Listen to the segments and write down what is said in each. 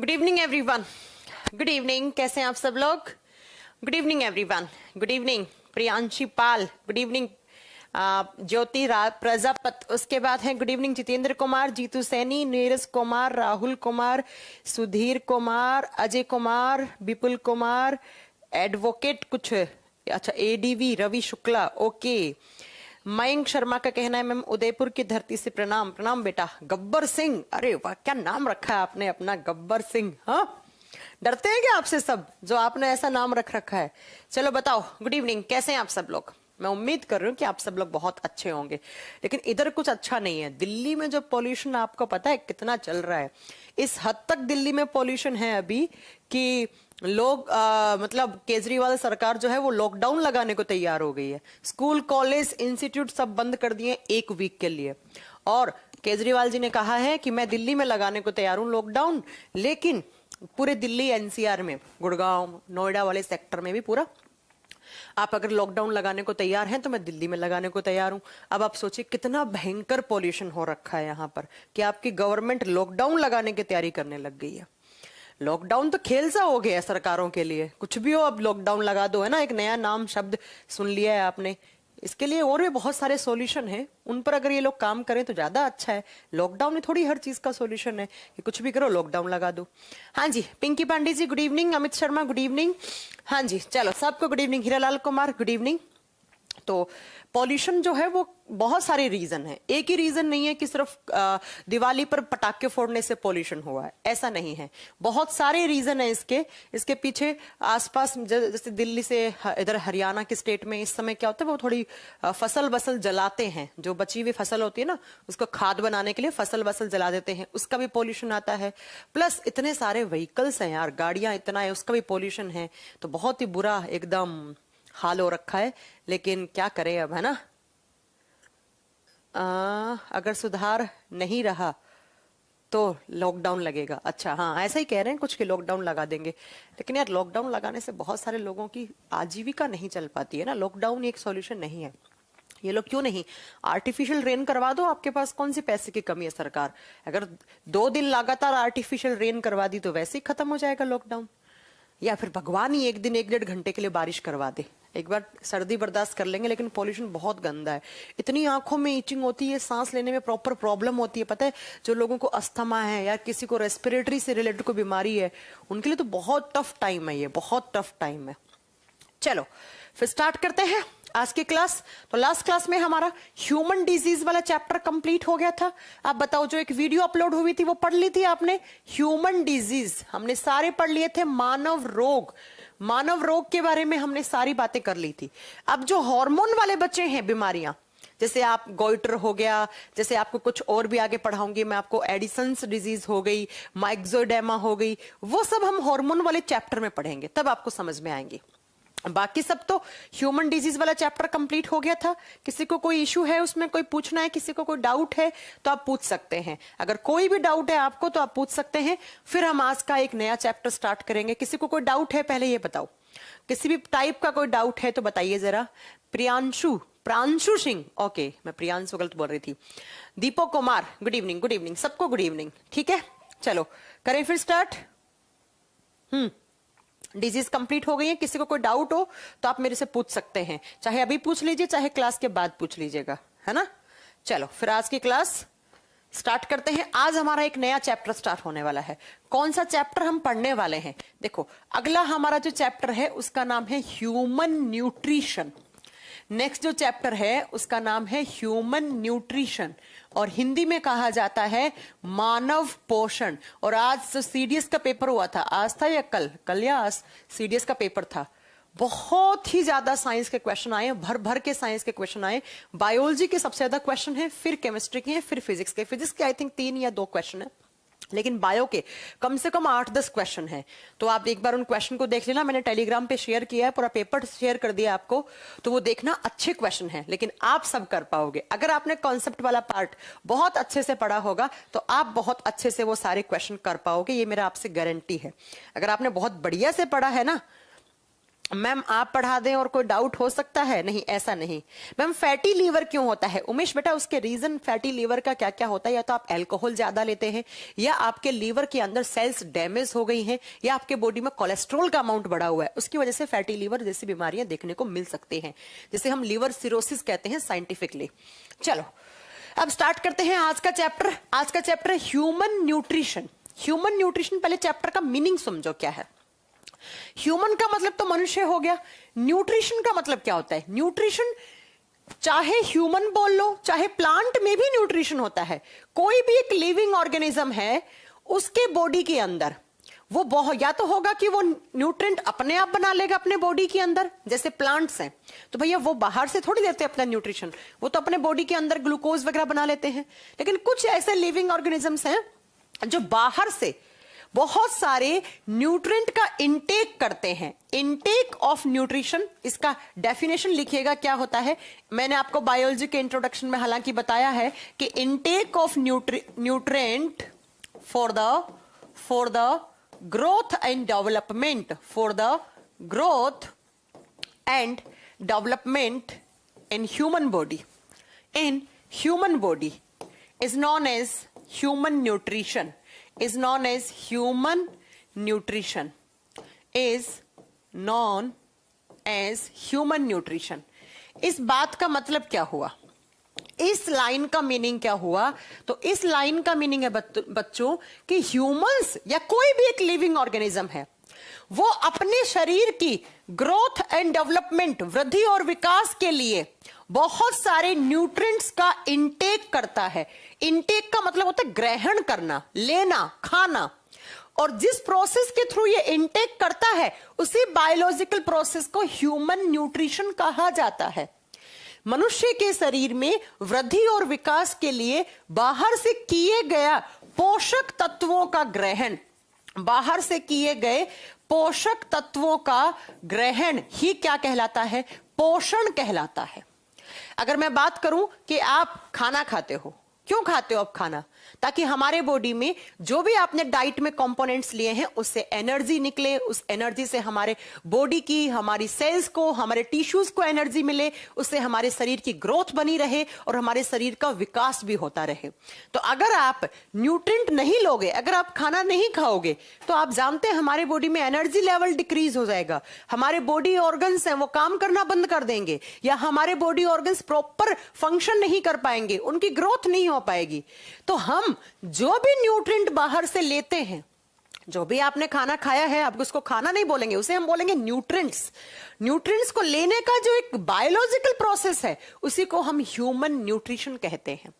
Good evening everyone good evening कैसे हैं आप सब लोग good evening everyone good evening Priyanshi Pal good evening Jyoti Prajapat उसके बाद हैं good evening Jitendra Kumar Jitu Saini Neeraj Kumar Rahul Kumar Sudhir Kumar Ajay Kumar Vipul Kumar advocate कुछ अच्छा ADV Ravi Shukla okay okay. Mayank Sharma का कहना है मैम उदयपुर की धरती से प्रणाम प्रणाम बेटा गब्बर सिंह अरे वाह क्या नाम रखा है आपने अपना गब्बर सिंह हाँ डरते हैं क्या आपसे सब जो आपने ऐसा नाम रख रखा है चलो बताओ गुड इवनिंग कैसे हैं आप सब लोग मैं उम्मीद कर रही हूँ कि आप सब लोग बहुत अच्छे होंगे लेकिन इधर कुछ अच्छा नहीं है दिल्ली में जो पॉल्यूशन आपको पता है कितना चल रहा है इस हद तक दिल्ली में पॉल्यूशन है अभी कि लोग आ, मतलब केजरीवाल सरकार जो है वो लॉकडाउन लगाने को तैयार हो गई है स्कूल कॉलेज इंस्टीट्यूट सब बंद कर दिए एक वीक के लिए और केजरीवाल जी ने कहा है कि मैं दिल्ली में लगाने को तैयार हूं लॉकडाउन लेकिन पूरे दिल्ली एनसीआर में गुड़गांव नोएडा वाले सेक्टर में भी पूरा आप अगर लॉकडाउन लगाने को तैयार हैं तो मैं दिल्ली में लगाने को तैयार हूं अब आप सोचिए कितना भयंकर पॉल्यूशन हो रखा है यहाँ पर कि आपकी गवर्नमेंट लॉकडाउन लगाने की तैयारी करने लग गई है लॉकडाउन तो खेल सा हो गया है सरकारों के लिए कुछ भी हो अब लॉकडाउन लगा दो है ना एक नया नाम शब्द सुन लिया है आपने इसके लिए और भी बहुत सारे सॉल्यूशन हैं उन पर अगर ये लोग काम करें तो ज़्यादा अच्छा है लॉकडाउन में थोड़ी हर चीज़ का सॉल्यूशन है कि कुछ भी करो लॉकडाउन लगा दो हाँ जी Pinky Pandey ji good evening Amit Sharma good evening हाँ जी चलो सबको good evening Lal Kumar good evening तो पॉल्यूशन जो है वो बहुत सारे रीज़न है एक ही रीज़न नहीं है कि सिर्फ दिवाली पर पटाखे फोड़ने से पॉल्यूशन हुआ है ऐसा नहीं है बहुत सारे रीज़न है इसके इसके पीछे आसपास जैसे दिल्ली से इधर हरियाणा के स्टेट में इस समय क्या होता है वो थोड़ी फसल बसल जलाते हैं जो बची हुई फसल होती है ना उसको खाद बनाने के लिए फसल बसल जला देते हैं उसका भी पॉल्यूशन आता है प्लस इतने सारे व्हीकल्स हैं यार गाड़ियां इतना है उसका भी पॉल्यूशन है तो बहुत ही बुरा एकदम हाल हो रखा है लेकिन क्या करें अब है ना आ, अगर सुधार नहीं रहा तो लॉकडाउन लगेगा अच्छा हाँ ऐसा ही कह रहे हैं कुछ के लॉकडाउन लगा देंगे लेकिन यार लॉकडाउन लगाने से बहुत सारे लोगों की आजीविका नहीं चल पाती है ना लॉकडाउन एक सॉल्यूशन नहीं है ये लोग क्यों नहीं आर्टिफिशियल रेन करवा दो आपके पास कौन सी पैसे की कमी है सरकार अगर दो दिन लगातार आर्टिफिशियल रेन करवा दी तो वैसे ही खत्म हो जाएगा लॉकडाउन या फिर भगवान ही एक दिन एक डेढ़ घंटे के लिए बारिश करवा दे एक बार सर्दी बर्दाश्त कर लेंगे लेकिन पॉल्यूशन बहुत गंदा है इतनी आंखों में ईचिंग होती है सांस लेने में प्रॉपर प्रॉब्लम होती है पता है जो लोगों को अस्थमा है या किसी को रेस्पिरेटरी से रिलेटेड कोई बीमारी है उनके लिए तो बहुत टफ टाइम है ये बहुत टफ टाइम है चलो फिर स्टार्ट करते हैं आज की क्लास तो लास्ट क्लास में हमारा ह्यूमन डिजीज वाला चैप्टर कंप्लीट हो गया था आप बताओ जो एक वीडियो अपलोड हुई थी वो पढ़ ली थी आपने ह्यूमन डिजीज हमने सारे पढ़ लिए थे मानव रोग मानव रोग के बारे में हमने सारी बातें कर ली थी अब जो हार्मोन वाले बच्चे हैं बीमारियां जैसे आप गोइटर हो गया जैसे आपको कुछ और भी आगे पढ़ाऊंगी मैं आपको एडिसन डिजीज हो गई माइक्सोडेमा हो गई वो सब हम हार्मोन वाले चैप्टर में पढ़ेंगे तब आपको समझ में आएंगे बाकी सब तो ह्यूमन डिजीज वाला चैप्टर कंप्लीट हो गया था किसी को कोई इश्यू है उसमें कोई पूछना है किसी को कोई डाउट है तो आप पूछ सकते हैं अगर कोई भी डाउट है आपको तो आप पूछ सकते हैं फिर हम आज का एक नया चैप्टर स्टार्ट करेंगे किसी को कोई डाउट है पहले ये बताओ किसी भी टाइप का कोई डाउट है तो बताइए जरा प्रियांशु प्रांशु सिंह ओके मैं प्रियांशु गलत बोल रही थी Deepak Kumar good evening good evening सबको गुड इवनिंग ठीक है चलो करें फिर स्टार्ट हम्म डिजीज कंप्लीट हो गई है किसी को कोई डाउट हो तो आप मेरे से पूछ सकते हैं चाहे अभी पूछ लीजिए चाहे क्लास के बाद पूछ लीजिएगा है ना चलो फिर आज की क्लास स्टार्ट करते हैं आज हमारा एक नया चैप्टर स्टार्ट होने वाला है कौन सा चैप्टर हम पढ़ने वाले हैं देखो अगला हमारा जो चैप्टर है उसका नाम है ह्यूमन न्यूट्रिशन नेक्स्ट जो चैप्टर है उसका नाम है ह्यूमन न्यूट्रिशन और हिंदी में कहा जाता है मानव पोषण और आज सीडीएस का पेपर हुआ था आज था या कल कल या आज सीडीएस का पेपर था बहुत ही ज्यादा साइंस के क्वेश्चन आए भर भर के साइंस के क्वेश्चन आए बायोलॉजी के सबसे ज्यादा क्वेश्चन है फिर केमिस्ट्री के हैं फिर फिजिक्स के फिजिक्स के आई थिंक तीन या दो क्वेश्चन है लेकिन बायो के कम से कम आठ दस क्वेश्चन हैं तो आप एक बार उन क्वेश्चन को देख लेना मैंने टेलीग्राम पे शेयर किया है पूरा पेपर शेयर कर दिया आपको तो वो देखना अच्छे क्वेश्चन है लेकिन आप सब कर पाओगे अगर आपने कॉन्सेप्ट वाला पार्ट बहुत अच्छे से पढ़ा होगा तो आप बहुत अच्छे से वो सारे क्वेश्चन कर पाओगे ये मेरा आपसे गारंटी है अगर आपने बहुत बढ़िया से पढ़ा है ना मैम आप पढ़ा दें और कोई डाउट हो सकता है नहीं ऐसा नहीं मैम फैटी लीवर क्यों होता है उमेश बेटा उसके रीजन फैटी लीवर का क्या क्या होता है या तो आप एल्कोहल ज्यादा लेते हैं या आपके लीवर के अंदर सेल्स डैमेज हो गई हैं या आपके बॉडी में कोलेस्ट्रोल का अमाउंट बढ़ा हुआ है उसकी वजह से फैटी लीवर जैसी बीमारियां देखने को मिल सकती हैं जैसे हम लीवर सिरोसिस कहते हैं साइंटिफिकली चलो अब स्टार्ट करते हैं आज का चैप्टर आज का chapter human nutrition human nutrition पहले चैप्टर का मीनिंग समझो क्या है ह्यूमन का मतलब तो मनुष्य हो गया न्यूट्रिशन का मतलब क्या होता है न्यूट्रिशन चाहे ह्यूमन बोल लो चाहे प्लांट में भी न्यूट्रिशन होता है कोई भी एक लिविंग ऑर्गेनिज्म है उसके बॉडी के अंदर वो बहुत या तो होगा कि वो न्यूट्रिएंट अपने आप बना लेगा अपने बॉडी के अंदर जैसे प्लांट्स हैं तो भैया वो बाहर से थोड़ी देते हैं अपना न्यूट्रिशन वो तो अपने बॉडी के अंदर ग्लूकोज वगैरह बना लेते हैं लेकिन कुछ ऐसे लिविंग ऑर्गेनिजम्स हैं जो बाहर से बहुत सारे न्यूट्रिएंट का इंटेक करते हैं इंटेक ऑफ न्यूट्रिशन इसका डेफिनेशन लिखिएगा क्या होता है मैंने आपको बायोलॉजी के इंट्रोडक्शन में हालांकि बताया है कि intake of nutrient for the for the growth and development for the growth and development in human body in human body is known as human nutrition is known as human nutrition is known as human nutrition इस बात का मतलब क्या हुआ इस line का meaning क्या हुआ तो इस लाइन का मीनिंग है बच्चों कि ह्यूमंस या कोई भी एक लिविंग ऑर्गेनिज्म है वो अपने शरीर की ग्रोथ एंड डेवलपमेंट वृद्धि और विकास के लिए बहुत सारे न्यूट्रिएंट्स का इंटेक करता है इंटेक का मतलब होता है ग्रहण करना लेना खाना और जिस प्रोसेस के थ्रू ये इंटेक करता है उसी बायोलॉजिकल प्रोसेस को ह्यूमन न्यूट्रिशन कहा जाता है मनुष्य के शरीर में वृद्धि और विकास के लिए बाहर से किए गया पोषक तत्वों का ग्रहण बाहर से किए गए पोषक तत्वों का ग्रहण ही क्या कहलाता है पोषण कहलाता है अगर मैं बात करूं कि आप खाना खाते हो क्यों खाते हो आप खाना ताकि हमारे बॉडी में जो भी आपने डाइट में कंपोनेंट्स लिए हैं उससे एनर्जी निकले उस एनर्जी से हमारे बॉडी की हमारी सेल्स को हमारे टिश्यूज को एनर्जी मिले उससे हमारे शरीर की ग्रोथ बनी रहे और हमारे शरीर का विकास भी होता रहे तो अगर आप न्यूट्रिंट नहीं लोगे अगर आप खाना नहीं खाओगे तो आप जानते हैं हमारे बॉडी में एनर्जी लेवल डिक्रीज हो जाएगा हमारे बॉडी ऑर्गन्स हैं वो काम करना बंद कर देंगे या हमारे बॉडी ऑर्गन्स प्रॉपर फंक्शन नहीं कर पाएंगे उनकी ग्रोथ नहीं हो पाएगी तो हम जो भी न्यूट्रिएंट बाहर से लेते हैं जो भी आपने खाना खाया है आप उसको खाना नहीं बोलेंगे उसे हम बोलेंगे न्यूट्रिएंट्स न्यूट्रिएंट्स को लेने का जो एक बायोलॉजिकल प्रोसेस है उसी को हम ह्यूमन न्यूट्रिशन कहते हैं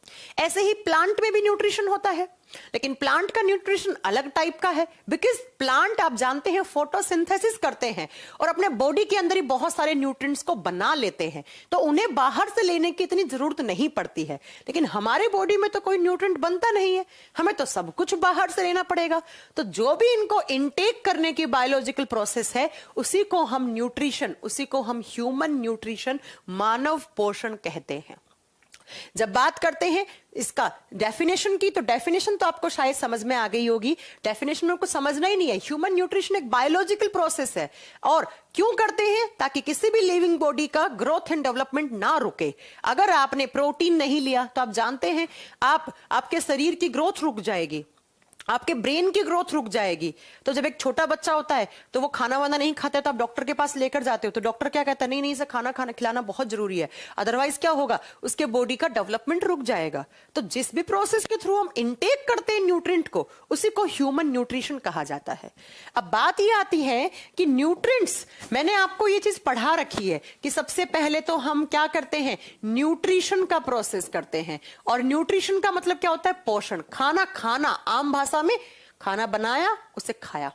ऐसे ही प्लांट में भी न्यूट्रिशन होता है लेकिन प्लांट का न्यूट्रिशन अलग टाइप का है बिकॉज प्लांट आप जानते हैं फोटोसिंथेसिस करते हैं और अपने बॉडी के अंदर ही बहुत सारे न्यूट्रिएंट्स को बना लेते हैं तो उन्हें बाहर से लेने की इतनी जरूरत नहीं पड़ती है लेकिन हमारे बॉडी में तो कोई न्यूट्रिएंट बनता नहीं है हमें तो सब कुछ बाहर से लेना पड़ेगा तो जो भी इनको इनटेक करने की बायोलॉजिकल प्रोसेस है उसी को हम न्यूट्रिशन न्यूट्रिशन उसी को हम ह्यूमन न्यूट्रिशन मानव पोषण कहते हैं जब बात करते हैं इसका डेफिनेशन की तो डेफिनेशन तो आपको शायद समझ में आ गई होगी डेफिनेशन को समझना ही नहीं है ह्यूमन न्यूट्रिशन एक बायोलॉजिकल प्रोसेस है और क्यों करते हैं ताकि किसी भी लिविंग बॉडी का ग्रोथ एंड डेवलपमेंट ना रुके अगर आपने प्रोटीन नहीं लिया तो आप जानते हैं आप आपके शरीर की ग्रोथ रुक जाएगी आपके ब्रेन की ग्रोथ रुक जाएगी तो जब एक छोटा बच्चा होता है तो वो खाना वाना नहीं खाता है तो आप डॉक्टर के पास लेकर जाते हो तो डॉक्टर क्या कहता है नहीं नहीं इसे खाना खाना खिलाना बहुत जरूरी है अदरवाइज क्या होगा उसके बॉडी का डेवलपमेंट रुक जाएगा तो जिस भी प्रोसेस के थ्रू हम इनटेक करते हैं न्यूट्रिंट को उसी को ह्यूमन न्यूट्रिशन कहा जाता है अब बात यह आती है कि न्यूट्रिंट्स मैंने आपको ये चीज पढ़ा रखी है कि सबसे पहले तो हम क्या करते हैं न्यूट्रिशन का प्रोसेस करते हैं और न्यूट्रिशन का मतलब क्या होता है पोषण खाना खाना आम भाषा भाषा में खाना बनाया उसे खाया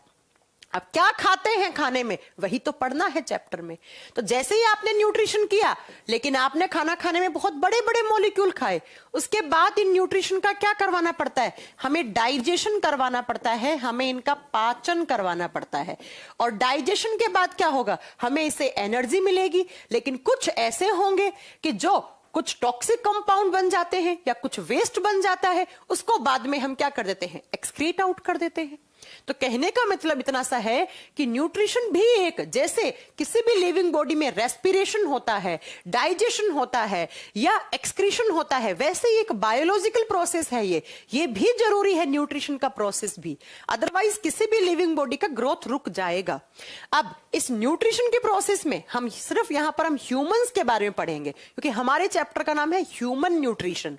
अब क्या खाते हैं खाने में वही तो पढ़ना है चैप्टर में तो जैसे ही आपने न्यूट्रिशन किया लेकिन आपने खाना खाने में बहुत बड़े बड़े मॉलिक्यूल खाए उसके बाद इन न्यूट्रिशन का क्या करवाना पड़ता है हमें डाइजेशन करवाना पड़ता है हमें इनका पाचन करवाना पड़ता है और डाइजेशन के बाद क्या होगा हमें इसे एनर्जी मिलेगी लेकिन कुछ ऐसे होंगे कि जो कुछ टॉक्सिक कंपाउंड बन जाते हैं या कुछ वेस्ट बन जाता है उसको बाद में हम क्या कर देते हैं एक्सक्रीट आउट कर देते हैं तो कहने का मतलब इतना सा है कि न्यूट्रिशन भी एक जैसे किसी भी लिविंग बॉडी में रेस्पिरेशन होता है डाइजेशन होता है या एक्सक्रीशन होता है वैसे ही एक बायोलॉजिकल प्रोसेस है ये ये भी जरूरी है न्यूट्रिशन का प्रोसेस भी अदरवाइज किसी भी लिविंग बॉडी का ग्रोथ रुक जाएगा अब इस न्यूट्रिशन के प्रोसेस में हम सिर्फ यहां पर हम ह्यूमन के बारे में पढ़ेंगे क्योंकि हमारे चैप्टर का नाम है ह्यूमन न्यूट्रिशन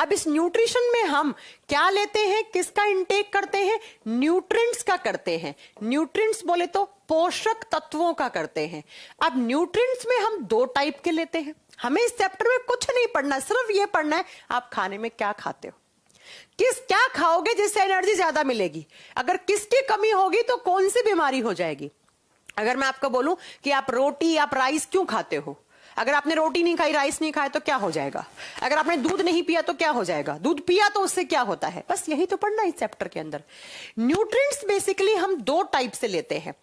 अब इस न्यूट्रिशन में हम क्या लेते हैं किसका इंटेक करते हैं न्यूट्रिएंट्स का करते हैं न्यूट्रिएंट्स बोले तो पोषक तत्वों का करते हैं अब न्यूट्रिएंट्स में हम दो टाइप के लेते हैं हमें इस चैप्टर में कुछ नहीं पढ़ना सिर्फ ये पढ़ना है आप खाने में क्या खाते हो किस क्या खाओगे जिससे एनर्जी ज्यादा मिलेगी अगर किसकी कमी होगी तो कौन सी बीमारी हो जाएगी अगर मैं आपको बोलूं कि आप रोटी आप राइस क्यों खाते हो अगर आपने रोटी नहीं खाई राइस नहीं खाया तो क्या हो जाएगा अगर आपने दूध नहीं पिया तो क्या हो जाएगा दूध पिया तो उससे क्या होता है बस यही तो पढ़ना इस चैप्टर के अंदर न्यूट्रिएंट्स बेसिकली हम दो टाइप से लेते हैं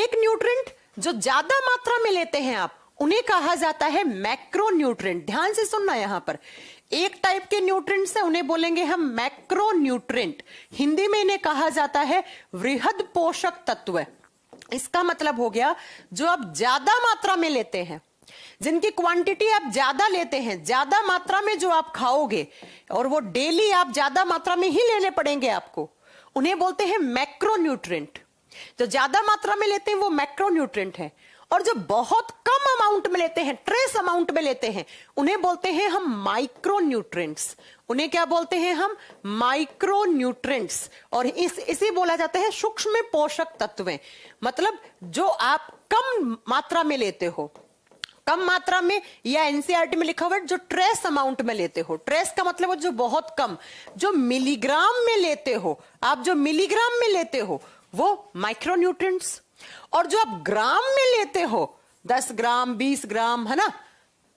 एक न्यूट्रिएंट जो ज्यादा मात्रा में लेते हैं आप उन्हें कहा जाता है मैक्रो न्यूट्रिएंट ध्यान से सुनना यहां पर एक टाइप के न्यूट्रिएंट से उन्हें बोलेंगे हम मैक्रो न्यूट्रिएंट हिंदी में इन्हें कहा जाता है वृहद पोषक तत्व इसका मतलब हो गया जो आप ज्यादा मात्रा में लेते हैं जिनकी क्वांटिटी आप ज्यादा लेते हैं ज्यादा मात्रा में जो आप खाओगे और वो डेली आप ज्यादा मात्रा में ही लेने पड़ेंगे आपको उन्हें बोलते हैं मैक्रोन्यूट्रेंट जो ज्यादा मात्रा में लेते हैं वो मैक्रोन्यूट्रेंट है और जो बहुत कम अमाउंट में लेते हैं ट्रेस अमाउंट में लेते हैं उन्हें बोलते हैं हम माइक्रोन्यूट्रेंट्स उन्हें क्या बोलते हैं हम माइक्रोन्यूट्रेंट्स और इस इसे बोला जाता है सूक्ष्म पोषक तत्व मतलब जो आप कम मात्रा में लेते हो कम मात्रा में या एनसीआरटी e में लिखा हुआ है जो ट्रेस अमाउंट में लेते हो ट्रेस का मतलब जो बहुत कम जो मिलीग्राम में लेते हो आप जो मिलीग्राम में लेते हो वो माइक्रोन्यूट्रंट और जो आप ग्राम में लेते हो दस ग्राम बीस ग्राम है ना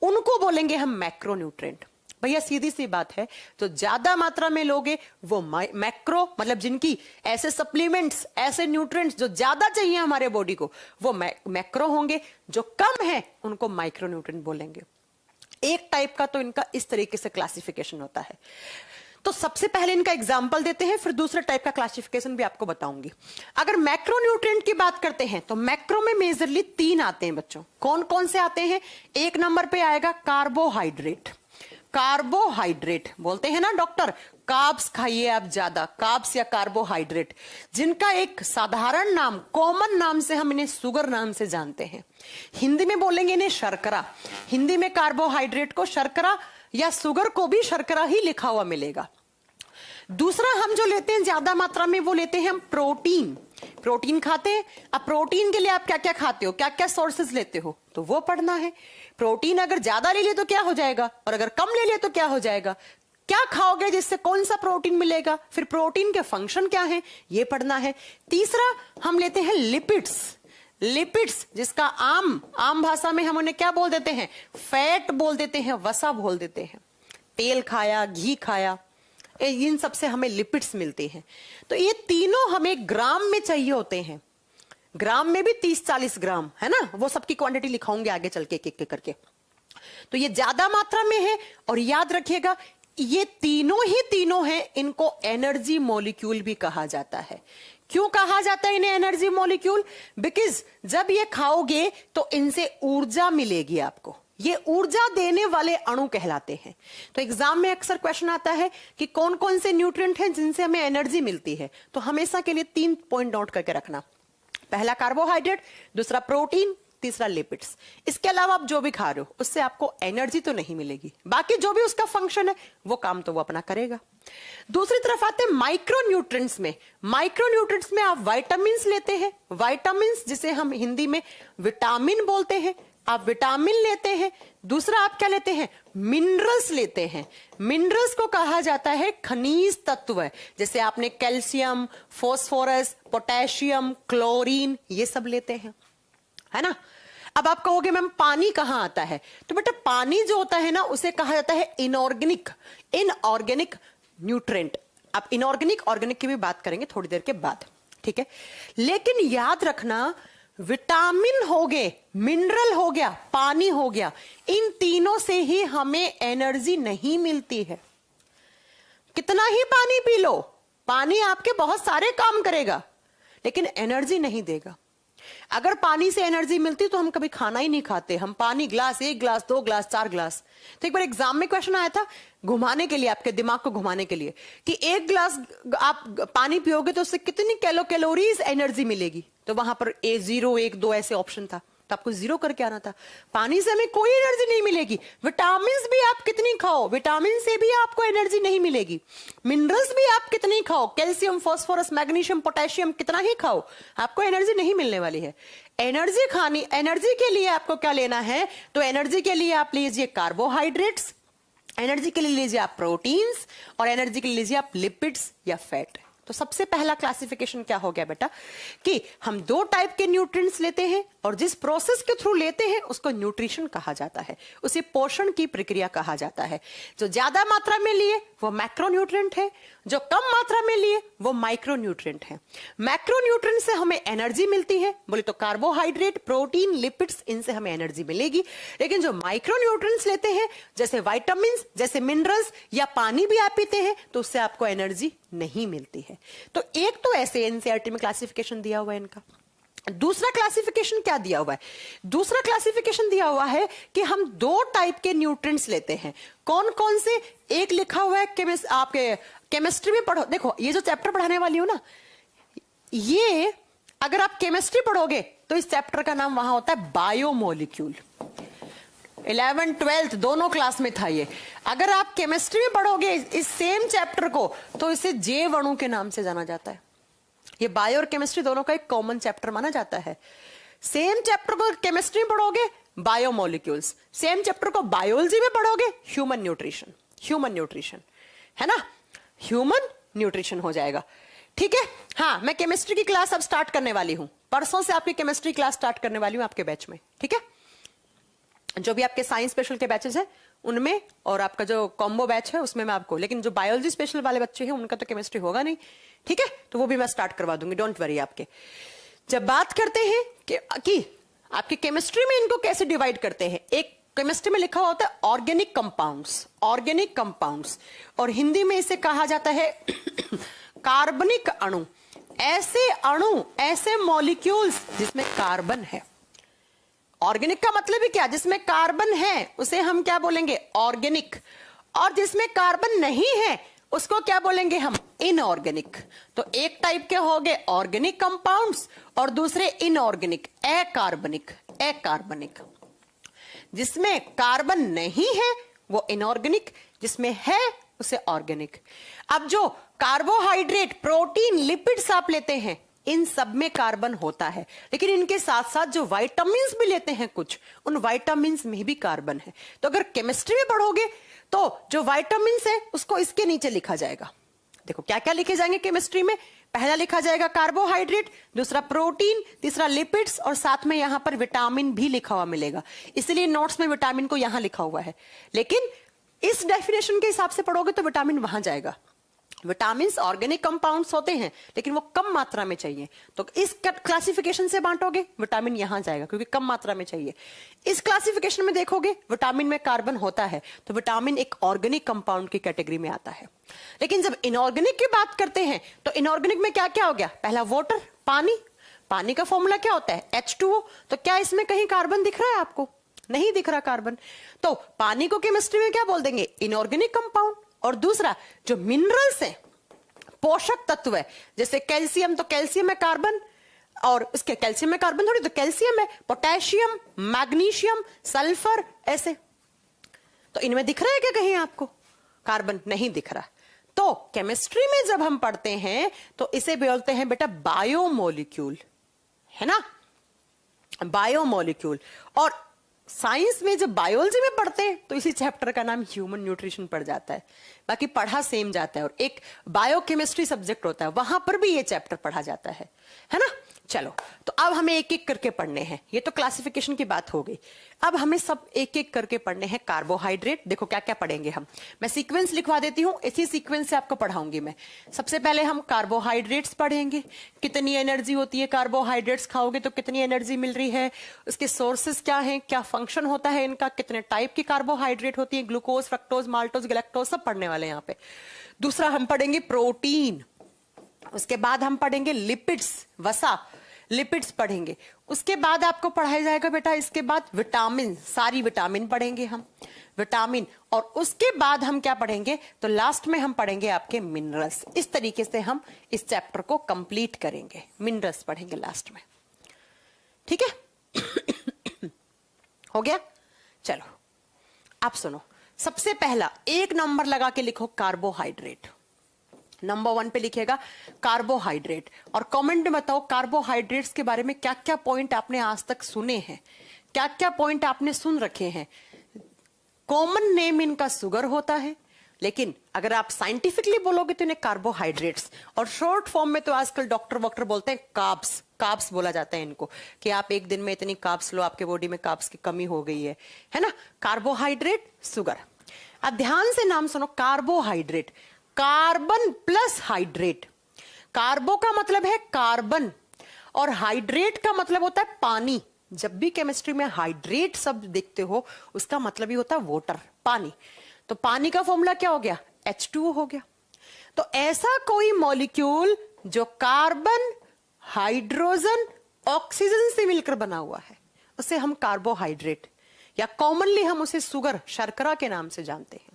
उनको बोलेंगे हम मैक्रोन्यूट्रेंट भैया सीधी सी बात है जो तो ज्यादा मात्रा में लोगे वो मैक्रो मतलब जिनकी ऐसे सप्लीमेंट्स ऐसे न्यूट्रिएंट्स जो ज्यादा चाहिए हमारे बॉडी को वो मैक्रो होंगे जो कम है उनको माइक्रो न्यूट्रिएंट बोलेंगे एक टाइप का तो इनका इस तरीके से क्लासिफिकेशन होता है तो सबसे पहले इनका एग्जाम्पल देते हैं फिर दूसरे टाइप का क्लासिफिकेशन भी आपको बताऊंगी अगर मैक्रो न्यूट्रिएंट की बात करते हैं तो मैक्रो में मेजरली तीन आते हैं बच्चों कौन कौन से आते हैं एक नंबर पे आएगा कार्बोहाइड्रेट कार्बोहाइड्रेट बोलते हैं ना डॉक्टर काब्स खाइए आप ज्यादा काब्स या कार्बोहाइड्रेट जिनका एक साधारण नाम कॉमन नाम से हम इन्हें सुगर नाम से जानते हैं हिंदी में बोलेंगे इन्हें शर्करा हिंदी में कार्बोहाइड्रेट को शर्करा या सुगर को भी शर्करा ही लिखा हुआ मिलेगा दूसरा हम जो लेते हैं ज्यादा मात्रा में वो लेते हैं हम प्रोटीन प्रोटीन खाते हैं अब प्रोटीन के लिए आप क्या क्या खाते हो क्या क्या सोर्सेज लेते हो तो वो पढ़ना है प्रोटीन अगर ज्यादा ले लिया तो क्या हो जाएगा और अगर कम ले लिया तो क्या हो जाएगा क्या खाओगे जिससे कौन सा प्रोटीन मिलेगा फिर प्रोटीन के फंक्शन क्या है ये पढ़ना है तीसरा हम लेते हैं लिपिड्स लिपिड्स जिसका आम आम भाषा में हम उन्हें क्या बोल देते हैं फैट बोल देते हैं वसा बोल देते हैं तेल खाया घी खाया इन सबसे हमें लिपिड्स मिलते हैं तो ये तीनों हमें ग्राम में चाहिए होते हैं ग्राम में भी तीस चालीस ग्राम है ना वो सबकी क्वांटिटी लिखाऊंगे आगे चल के एक करके तो ये ज्यादा मात्रा में है और याद रखिएगा ये तीनों ही तीनों हैं इनको एनर्जी मॉलिक्यूल भी कहा जाता है क्यों कहा जाता है इन्हें एनर्जी मॉलिक्यूल बिकॉज जब ये खाओगे तो इनसे ऊर्जा मिलेगी आपको ये ऊर्जा देने वाले अणु कहलाते हैं तो एग्जाम में अक्सर क्वेश्चन आता है कि कौन कौन से न्यूट्रिएंट हैं जिनसे हमें एनर्जी मिलती है तो हमेशा के लिए तीन पॉइंट नोट करके रखना पहला कार्बोहाइड्रेट दूसरा प्रोटीन तीसरा लिपिड्स इसके अलावा आप जो भी खा रहे हो उससे आपको एनर्जी तो नहीं मिलेगी बाकी जो भी उसका फंक्शन है वो काम तो वो अपना करेगा दूसरी तरफ आते हैं माइक्रोन्यूट्रेंट्स में माइक्रोन्यूट्रेंट्स में आप वाइटामिन लेते हैं वाइटामिन जिसे हम हिंदी में विटामिन बोलते हैं आप विटामिन लेते हैं दूसरा आप क्या लेते हैं मिनरल्स लेते हैं मिनरल्स को कहा जाता है खनिज तत्व जैसे आपने कैल्शियम फॉस्फोरस पोटेशियम क्लोरीन ये सब लेते हैं है ना अब आप कहोगे मैम पानी कहाँ आता है तो बेटा पानी जो होता है ना उसे कहा जाता है इनऑर्गेनिक इनऑर्गेनिक न्यूट्रेंट आप इनऑर्गेनिक ऑर्गेनिक की भी बात करेंगे थोड़ी देर के बाद ठीक है लेकिन याद रखना विटामिन हो गए मिनरल हो गया पानी हो गया इन तीनों से ही हमें एनर्जी नहीं मिलती है कितना ही पानी पी लो पानी आपके बहुत सारे काम करेगा लेकिन एनर्जी नहीं देगा अगर पानी से एनर्जी मिलती तो हम कभी खाना ही नहीं खाते हम पानी ग्लास एक ग्लास दो ग्लास चार ग्लास तो एक बार एग्जाम में क्वेश्चन आया था घुमाने के लिए आपके दिमाग को घुमाने के लिए कि एक ग्लास आप पानी पियोगे तो उससे कितनी कैलो कैलोरीज एनर्जी मिलेगी तो वहां पर ए जीरो एक दो ऐसे ऑप्शन था तो आपको जीरो करके आना था पानी से हमें कोई एनर्जी नहीं मिलेगी विटामिन भी आप कितनी खाओ विटामिन से भी आपको एनर्जी नहीं मिलेगी मिनरल्स भी आप कितनी खाओ कैल्शियम फॉस्फोरस मैग्नीशियम पोटेशियम कितना ही खाओ आपको एनर्जी नहीं मिलने वाली है एनर्जी खानी एनर्जी के लिए आपको क्या लेना है तो एनर्जी के लिए आप लीजिए कार्बोहाइड्रेट्स एनर्जी के लिए लीजिए आप प्रोटीन्स और एनर्जी के लिए लीजिए आप लिपिड्स या फैट तो सबसे पहला क्लासिफिकेशन क्या हो गया बेटा कि हम दो टाइप के न्यूट्रिएंट्स लेते हैं और जिस प्रोसेस के थ्रू लेते हैं उसको न्यूट्रिशन कहा जाता है उसे पोषण की प्रक्रिया कहा जाता है जो ज्यादा मात्रा में लिए वो मैक्रोन्यूट्रिएंट है जो कम मात्रा में लिए वो माइक्रोन्यूट्रिएंट है मैक्रोन्यूट्रिएंट से हमें एनर्जी मिलती है बोले तो कार्बोहाइड्रेट प्रोटीन लिपिड्स इनसे हमें एनर्जी मिलेगी लेकिन जो माइक्रोन्यूट्रिएंट्स लेते हैं जैसे वाइटामिन जैसे मिनरल्स या पानी भी आप पीते हैं तो उससे आपको एनर्जी नहीं मिलती है तो एक तो ऐसे एनसीआरटी में क्लासिफिकेशन दिया हुआ है इनका दूसरा क्लासिफिकेशन क्या दिया हुआ है दूसरा क्लासिफिकेशन दिया हुआ है कि हम दो टाइप के न्यूट्रिएंट्स लेते हैं कौन कौन से एक लिखा हुआ है केमिस्ट आपके केमिस्ट्री में पढ़ो देखो ये जो चैप्टर पढ़ाने वाली हूं ना ये अगर आप केमिस्ट्री पढ़ोगे तो इस चैप्टर का नाम वहां होता है बायोमोलिक्यूल इलेवन ट्वेल्थ दोनों क्लास में था ये अगर आप केमिस्ट्री में पढ़ोगे इस सेम चैप्टर को तो इसे जे वणु के नाम से जाना जाता है ये बायो और केमिस्ट्री दोनों का एक कॉमन चैप्टर माना जाता है सेम चैप्टर को केमिस्ट्री में पढ़ोगे बायोमोलिक्यूल्स सेम चैप्टर को बायोलॉजी में पढ़ोगे ह्यूमन न्यूट्रिशन ह्यूमन न्यूट्रिशन है ना ह्यूमन न्यूट्रिशन हो जाएगा ठीक है हाँ मैं केमिस्ट्री की क्लास अब स्टार्ट करने वाली हूं परसों से आपकी केमिस्ट्री क्लास स्टार्ट करने वाली हूँ आपके बैच में ठीक है जो भी आपके साइंस स्पेशल के बैचेस हैं उनमें और आपका जो कॉम्बो बैच है उसमें मैं आपको लेकिन जो बायोलॉजी स्पेशल वाले बच्चे हैं उनका तो केमिस्ट्री होगा नहीं ठीक है तो वो भी मैं स्टार्ट करवा दूंगी डोंट वरी आपके जब बात करते हैं कि, कि आपकी केमिस्ट्री में इनको कैसे डिवाइड करते हैं एक केमिस्ट्री में लिखा होता है ऑर्गेनिक कंपाउंड्स ऑर्गेनिक कंपाउंड्स और हिंदी में इसे कहा जाता है कार्बनिक अणु ऐसे अणु ऐसे मॉलिक्यूल्स जिसमें कार्बन है ऑर्गेनिक का मतलब ही क्या जिसमें कार्बन है उसे हम क्या बोलेंगे ऑर्गेनिक और जिसमें कार्बन नहीं है उसको क्या बोलेंगे हम इनऑर्गेनिक तो एक टाइप के हो गए ऑर्गेनिक कंपाउंड्स और दूसरे इनऑर्गेनिक एकार्बनिक एकार्बनिक जिसमें कार्बन नहीं है वो इनऑर्गेनिक जिसमें है उसे ऑर्गेनिक अब जो कार्बोहाइड्रेट प्रोटीन लिपिड्स आप लेते हैं इन सब में कार्बन होता है लेकिन इनके साथ साथ जो वाइटामिन भी लेते हैं कुछ उन वाइटामिन में भी कार्बन है तो अगर केमिस्ट्री में पढ़ोगे तो जो वाइटामिन है उसको इसके नीचे लिखा जाएगा देखो क्या क्या लिखे जाएंगे केमिस्ट्री में पहला लिखा जाएगा कार्बोहाइड्रेट दूसरा प्रोटीन तीसरा लिपिड्स और साथ में यहां पर विटामिन भी लिखा हुआ मिलेगा इसलिए नोट्स में विटामिन को यहां लिखा हुआ है लेकिन इस डेफिनेशन के हिसाब से पढ़ोगे तो विटामिन वहां जाएगा विटामिन ऑर्गेनिक कंपाउंड्स होते हैं लेकिन वो कम मात्रा में चाहिए तो इस क्लासिफिकेशन से बांटोगे विटामिन यहां जाएगा क्योंकि कम मात्रा में चाहिए इस क्लासिफिकेशन में देखोगे विटामिन में कार्बन होता है तो विटामिन एक ऑर्गेनिक कंपाउंड की कैटेगरी में आता है लेकिन जब इनऑर्गेनिक की बात करते हैं तो इनऑर्गेनिक में क्या क्या हो गया पहला वोटर पानी पानी का फॉर्मूला क्या होता है एच तो क्या इसमें कहीं कार्बन दिख रहा है आपको नहीं दिख रहा कार्बन तो पानी को केमिस्ट्री में क्या बोल देंगे इनऑर्गेनिक कंपाउंड और दूसरा जो मिनरल्स हैं पोषक तत्व तो है जैसे कैल्शियम तो कैल्शियम है कार्बन और उसके कैल्शियम में कार्बन थोड़ी तो कैल्शियम है पोटेशियम मैग्नीशियम सल्फर ऐसे तो इनमें दिख रहा है क्या कहीं आपको कार्बन नहीं दिख रहा तो केमिस्ट्री में जब हम पढ़ते हैं तो इसे बोलते हैं बेटा बायोमोलिक्यूल है ना बायोमोलिक्यूल और साइंस में जब बायोलॉजी में पढ़ते हैं तो इसी चैप्टर का नाम ह्यूमन न्यूट्रिशन पढ़ जाता है बाकी पढ़ा सेम जाता है और एक बायोकेमिस्ट्री सब्जेक्ट होता है वहां पर भी ये चैप्टर पढ़ा जाता है है ना चलो तो अब हमें एक एक करके पढ़ने हैं ये तो क्लासिफिकेशन की बात हो गई अब हमें सब एक एक करके पढ़ने हैं कार्बोहाइड्रेट देखो क्या क्या पढ़ेंगे हम मैं सीक्वेंस लिखवा देती हूँ इसी सीक्वेंस से आपको पढ़ाऊंगी मैं सबसे पहले हम कार्बोहाइड्रेट्स पढ़ेंगे कितनी एनर्जी होती है कार्बोहाइड्रेट्स खाओगे तो कितनी एनर्जी मिल रही है उसके सोर्सेस क्या है क्या फंक्शन होता है इनका कितने टाइप की कार्बोहाइड्रेट होती है ग्लूकोज फ्रक्टोज माल्टोज गलेक्टोज सब पढ़ने वाले यहाँ पे दूसरा हम पढ़ेंगे प्रोटीन उसके बाद हम पढ़ेंगे लिपिड्स वसा लिपिड्स पढ़ेंगे उसके बाद आपको पढ़ाया जाएगा बेटा इसके बाद विटामिन सारी विटामिन पढ़ेंगे हम विटामिन और उसके बाद हम क्या पढ़ेंगे तो लास्ट में हम पढ़ेंगे आपके मिनरल्स इस तरीके से हम इस चैप्टर को कंप्लीट करेंगे मिनरल्स पढ़ेंगे लास्ट में ठीक है हो गया चलो आप सुनो सबसे पहला एक नंबर लगा के लिखो कार्बोहाइड्रेट नंबर वन पे लिखेगा कार्बोहाइड्रेट और कमेंट में बताओ कार्बोहाइड्रेट्स के बारे में क्या क्या पॉइंट आपने आज तक सुने हैं क्या क्या पॉइंट आपने सुन रखे हैं कॉमन नेम इनका सुगर होता है लेकिन अगर आप साइंटिफिकली बोलोगे तो इन्हें कार्बोहाइड्रेट्स और शॉर्ट फॉर्म में तो आजकल डॉक्टर वॉक्टर बोलते हैं काब्स काब्स बोला जाता है इनको कि आप एक दिन में इतनी काब्स लो आपके बॉडी में काब्स की कमी हो गई है है ना कार्बोहाइड्रेट सुगर अब ध्यान से नाम सुनो carbohydrate carbon plus hydrate carbo का मतलब है कार्बन और हाइड्रेट का मतलब होता है पानी जब भी केमिस्ट्री में हाइड्रेट सब देखते हो उसका मतलब ही होता है वोटर पानी तो पानी का फॉर्मूला क्या हो गया एच हो गया तो ऐसा कोई मॉलिक्यूल जो कार्बन हाइड्रोजन ऑक्सीजन से मिलकर बना हुआ है उसे हम कार्बोहाइड्रेट या कॉमनली हम उसे सुगर शर्करा के नाम से जानते हैं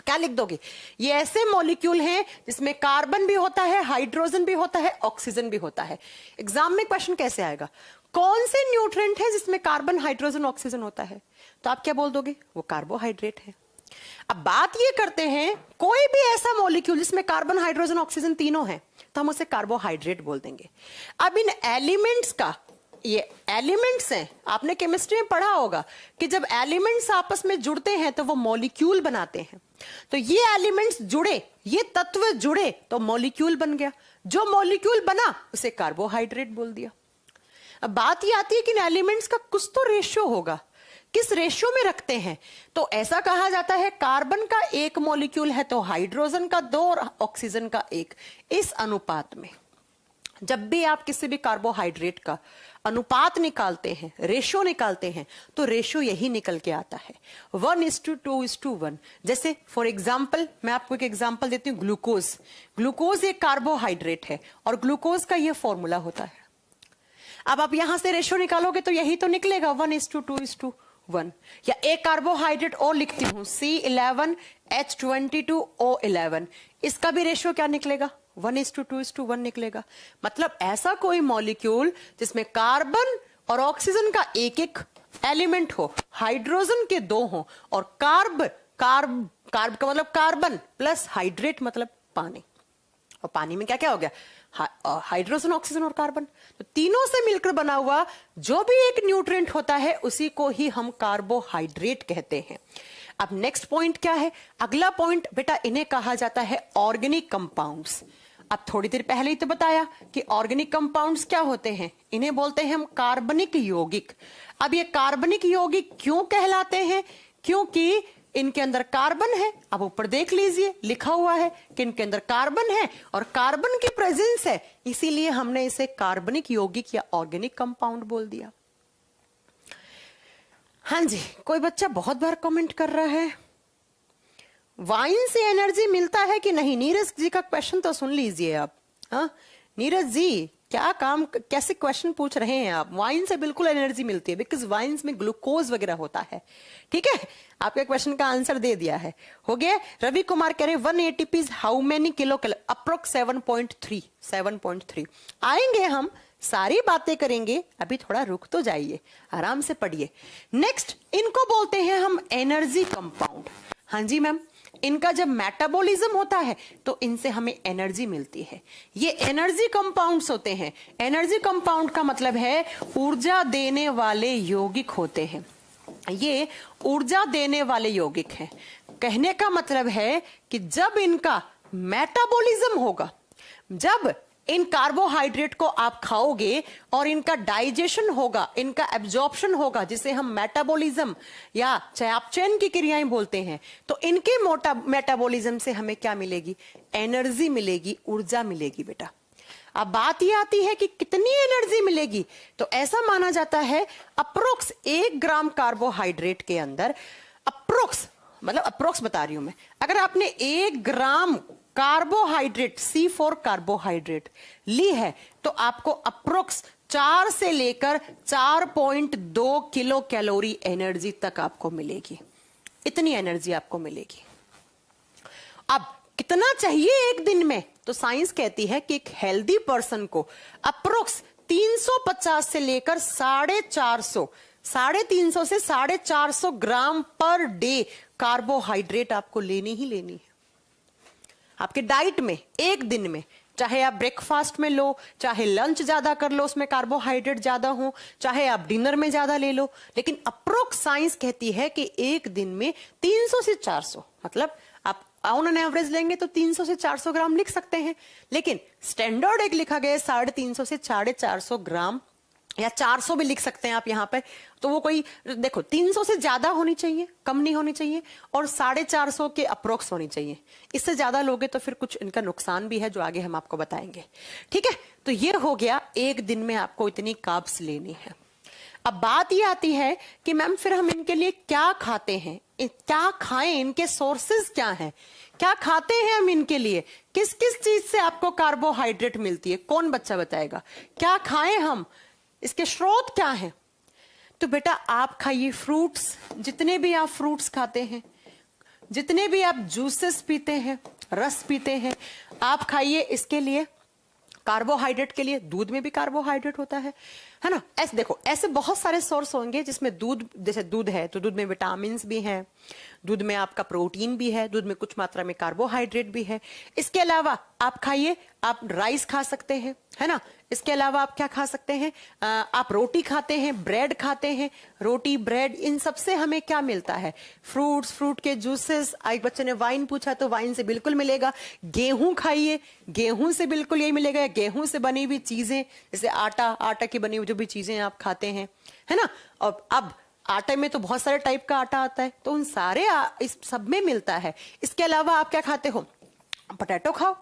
तो क्या लिख दोगे ये ऐसे मॉलिक्यूल हैं जिसमें कार्बन भी होता है हाइड्रोजन भी होता है ऑक्सीजन भी होता है एग्जाम में क्वेश्चन कैसे आएगा कौन से न्यूट्रेंट है जिसमें कार्बन हाइड्रोजन ऑक्सीजन होता है तो आप क्या बोल दोगे वो कार्बोहाइड्रेट है अब बात ये करते हैं कोई भी ऐसा मॉलिक्यूल जिसमें कार्बन हाइड्रोजन ऑक्सीजन तीनों है तो हम उसे कार्बोहाइड्रेट बोल देंगे अब इन एलिमेंट्स का ये एलिमेंट्स हैं आपने केमिस्ट्री में पढ़ा होगा कि जब एलिमेंट्स आपस में जुड़ते हैं तो वो मॉलिक्यूल बनाते हैं तो ये एलिमेंट्स जुड़े ये तत्व जुड़े तो मॉलिक्यूल बन गया जो मॉलिक्यूल बना उसे कार्बोहाइड्रेट बोल दिया अब बात ये आती है कि एलिमेंट्स का कुछ तो रेशियो होगा किस रेशियो में रखते हैं तो ऐसा कहा जाता है कार्बन का एक मॉलिक्यूल है तो हाइड्रोजन का दो और ऑक्सीजन का एक इस अनुपात में जब भी आप किसी भी कार्बोहाइड्रेट का अनुपात निकालते हैं रेशो निकालते हैं तो रेशो यही निकल के आता है one is to two two is to one for example मैं आपको एक एग्जाम्पल देती हूँ ग्लूकोज ग्लूकोज एक कार्बोहाइड्रेट है और ग्लूकोज का यह फॉर्मूला होता है अब आप यहां से रेशो निकालोगे तो यही तो निकलेगा one is to two two is to one एक कार्बोहाइड्रेट और लिखती हूं C eleven H twenty two O eleven इसका भी रेशियो क्या निकलेगा one is to two two is to निकलेगा मतलब ऐसा कोई मॉलिक्यूल जिसमें कार्बन और ऑक्सीजन का एक एक एलिमेंट हो हाइड्रोजन के दो हो और कार्ब कार्ब कार्ब का मतलब कार्बन प्लस हाइड्रेट मतलब पानी और पानी में क्या क्या हो गया हाइड्रोजन ऑक्सीजन और कार्बन तो तीनों से मिलकर बना हुआ जो भी एक न्यूट्रिएंट होता है उसी को ही हम कार्बोहाइड्रेट कहते हैं अब नेक्स्ट पॉइंट क्या है अगला पॉइंट बेटा इन्हें कहा जाता है ऑर्गेनिक कंपाउंड्स अब थोड़ी देर पहले ही तो बताया कि ऑर्गेनिक कंपाउंड्स क्या होते हैं इन्हें बोलते हैं हम कार्बनिक यौगिक अब ये कार्बनिक यौगिक क्यों कहलाते हैं क्योंकि इनके अंदर कार्बन है अब ऊपर देख लीजिए लिखा हुआ है कि इनके अंदर कार्बन है और कार्बन की प्रेजेंस है इसीलिए हमने इसे कार्बनिक यौगिक या ऑर्गेनिक कंपाउंड बोल दिया हाँ जी कोई बच्चा बहुत बार कमेंट कर रहा है वाइन से एनर्जी मिलता है कि नहीं नीरज जी का क्वेश्चन तो सुन लीजिए आप हाँ नीरज जी क्या काम कैसे क्वेश्चन पूछ रहे हैं आप वाइन से बिल्कुल एनर्जी मिलती है बिकॉज वाइन में ग्लूकोज वगैरह होता है ठीक है आपके क्वेश्चन का आंसर दे दिया है हो गया रवि कुमार कह रहे one ATPs how many kilo approx seven point three seven point three आएंगे हम सारी बातें करेंगे अभी थोड़ा रुक तो जाइए आराम से पढ़िए नेक्स्ट इनको बोलते हैं हम एनर्जी कंपाउंड हाँ जी मैम इनका जब मेटाबॉलिज्म होता है तो इनसे हमें एनर्जी मिलती है ये एनर्जी कंपाउंड्स होते हैं एनर्जी कंपाउंड का मतलब है ऊर्जा देने वाले यौगिक होते हैं ये ऊर्जा देने वाले यौगिक हैं कहने का मतलब है कि जब इनका मेटाबॉलिज्म होगा जब इन कार्बोहाइड्रेट को आप खाओगे और इनका डाइजेशन होगा इनका एब्जॉर्प्शन होगा जिसे हम मेटाबॉलिज्म या चयापचयन की क्रियाएं बोलते हैं तो इनके मोटा मेटाबॉलिज्म से हमें क्या मिलेगी एनर्जी मिलेगी ऊर्जा मिलेगी बेटा अब बात यह आती है कि कितनी एनर्जी मिलेगी तो ऐसा माना जाता है अप्रोक्स एक ग्राम कार्बोहाइड्रेट के अंदर अप्रोक्स मतलब अप्रोक्स बता रही हूं मैं अगर आपने एक gram carbohydrate C four carbohydrate ली है तो आपको अप्रोक्स चार से लेकर चार पॉइंट दो किलो कैलोरी एनर्जी तक आपको मिलेगी इतनी एनर्जी आपको मिलेगी अब कितना चाहिए एक दिन में तो साइंस कहती है कि एक हेल्दी पर्सन को अप्रोक्स 350 से लेकर साढ़े चार सौ साढ़े तीन सौ से साढ़े चार सौ ग्राम पर डे कार्बोहाइड्रेट आपको लेनी ही लेनी है आपके डाइट में एक दिन में चाहे आप ब्रेकफास्ट में लो चाहे लंच ज्यादा कर लो उसमें कार्बोहाइड्रेट ज्यादा हो चाहे आप डिनर में ज्यादा ले लो लेकिन अप्रोक्स साइंस कहती है कि एक दिन में 300 से 400 मतलब आप ऑन एन एवरेज लेंगे तो 300 से 400 ग्राम लिख सकते हैं लेकिन स्टैंडर्ड एक लिखा गया है साढ़े तीन से साढ़े चार ग्राम या 400 भी लिख सकते हैं आप यहाँ पे तो वो कोई देखो 300 से ज्यादा होनी चाहिए कम नहीं होनी चाहिए और साढ़े चार सौ के अप्रोक्स होनी चाहिए इससे ज्यादा लोगे तो फिर कुछ इनका नुकसान भी है जो आगे हम आपको बताएंगे ठीक है तो ये हो गया एक दिन में आपको इतनी काब्स लेनी है अब बात ये आती है कि मैम फिर हम इनके लिए क्या खाते हैं क्या खाएं इनके सोर्सेज क्या हैं क्या खाते हैं हम इनके लिए किस किस चीज से आपको कार्बोहाइड्रेट मिलती है कौन बच्चा बताएगा क्या खाएं हम इसके स्रोत क्या हैं तो बेटा आप खाइए फ्रूट्स जितने भी आप फ्रूट्स खाते हैं जितने भी आप जूसेस पीते हैं रस पीते हैं आप खाइए इसके लिए कार्बोहाइड्रेट के लिए दूध में भी कार्बोहाइड्रेट होता है है ना ऐसे देखो ऐसे बहुत सारे सोर्स होंगे जिसमें दूध जैसे दूध है तो दूध में विटामिन भी हैं दूध में आपका प्रोटीन भी है दूध में कुछ मात्रा में कार्बोहाइड्रेट भी है इसके अलावा आप खाइए आप राइस खा सकते हैं है ना इसके अलावा आप क्या खा सकते हैं आ, आप रोटी खाते हैं ब्रेड खाते हैं रोटी ब्रेड इन सबसे हमें क्या मिलता है फ्रूट्स फ्रूट के जूसेस एक बच्चे ने वाइन पूछा तो वाइन से बिल्कुल मिलेगा गेहूं खाइए गेहूं से बिल्कुल यही मिलेगा गेहूं से बनी हुई चीजें जैसे आटा आटा की बनी हुई जो भी चीजें आप खाते हैं है ना और अब आटे में तो बहुत सारे टाइप का आटा आता है तो उन सारे आ, इस सब में मिलता है इसके अलावा आप क्या खाते हो पटेटो खाओ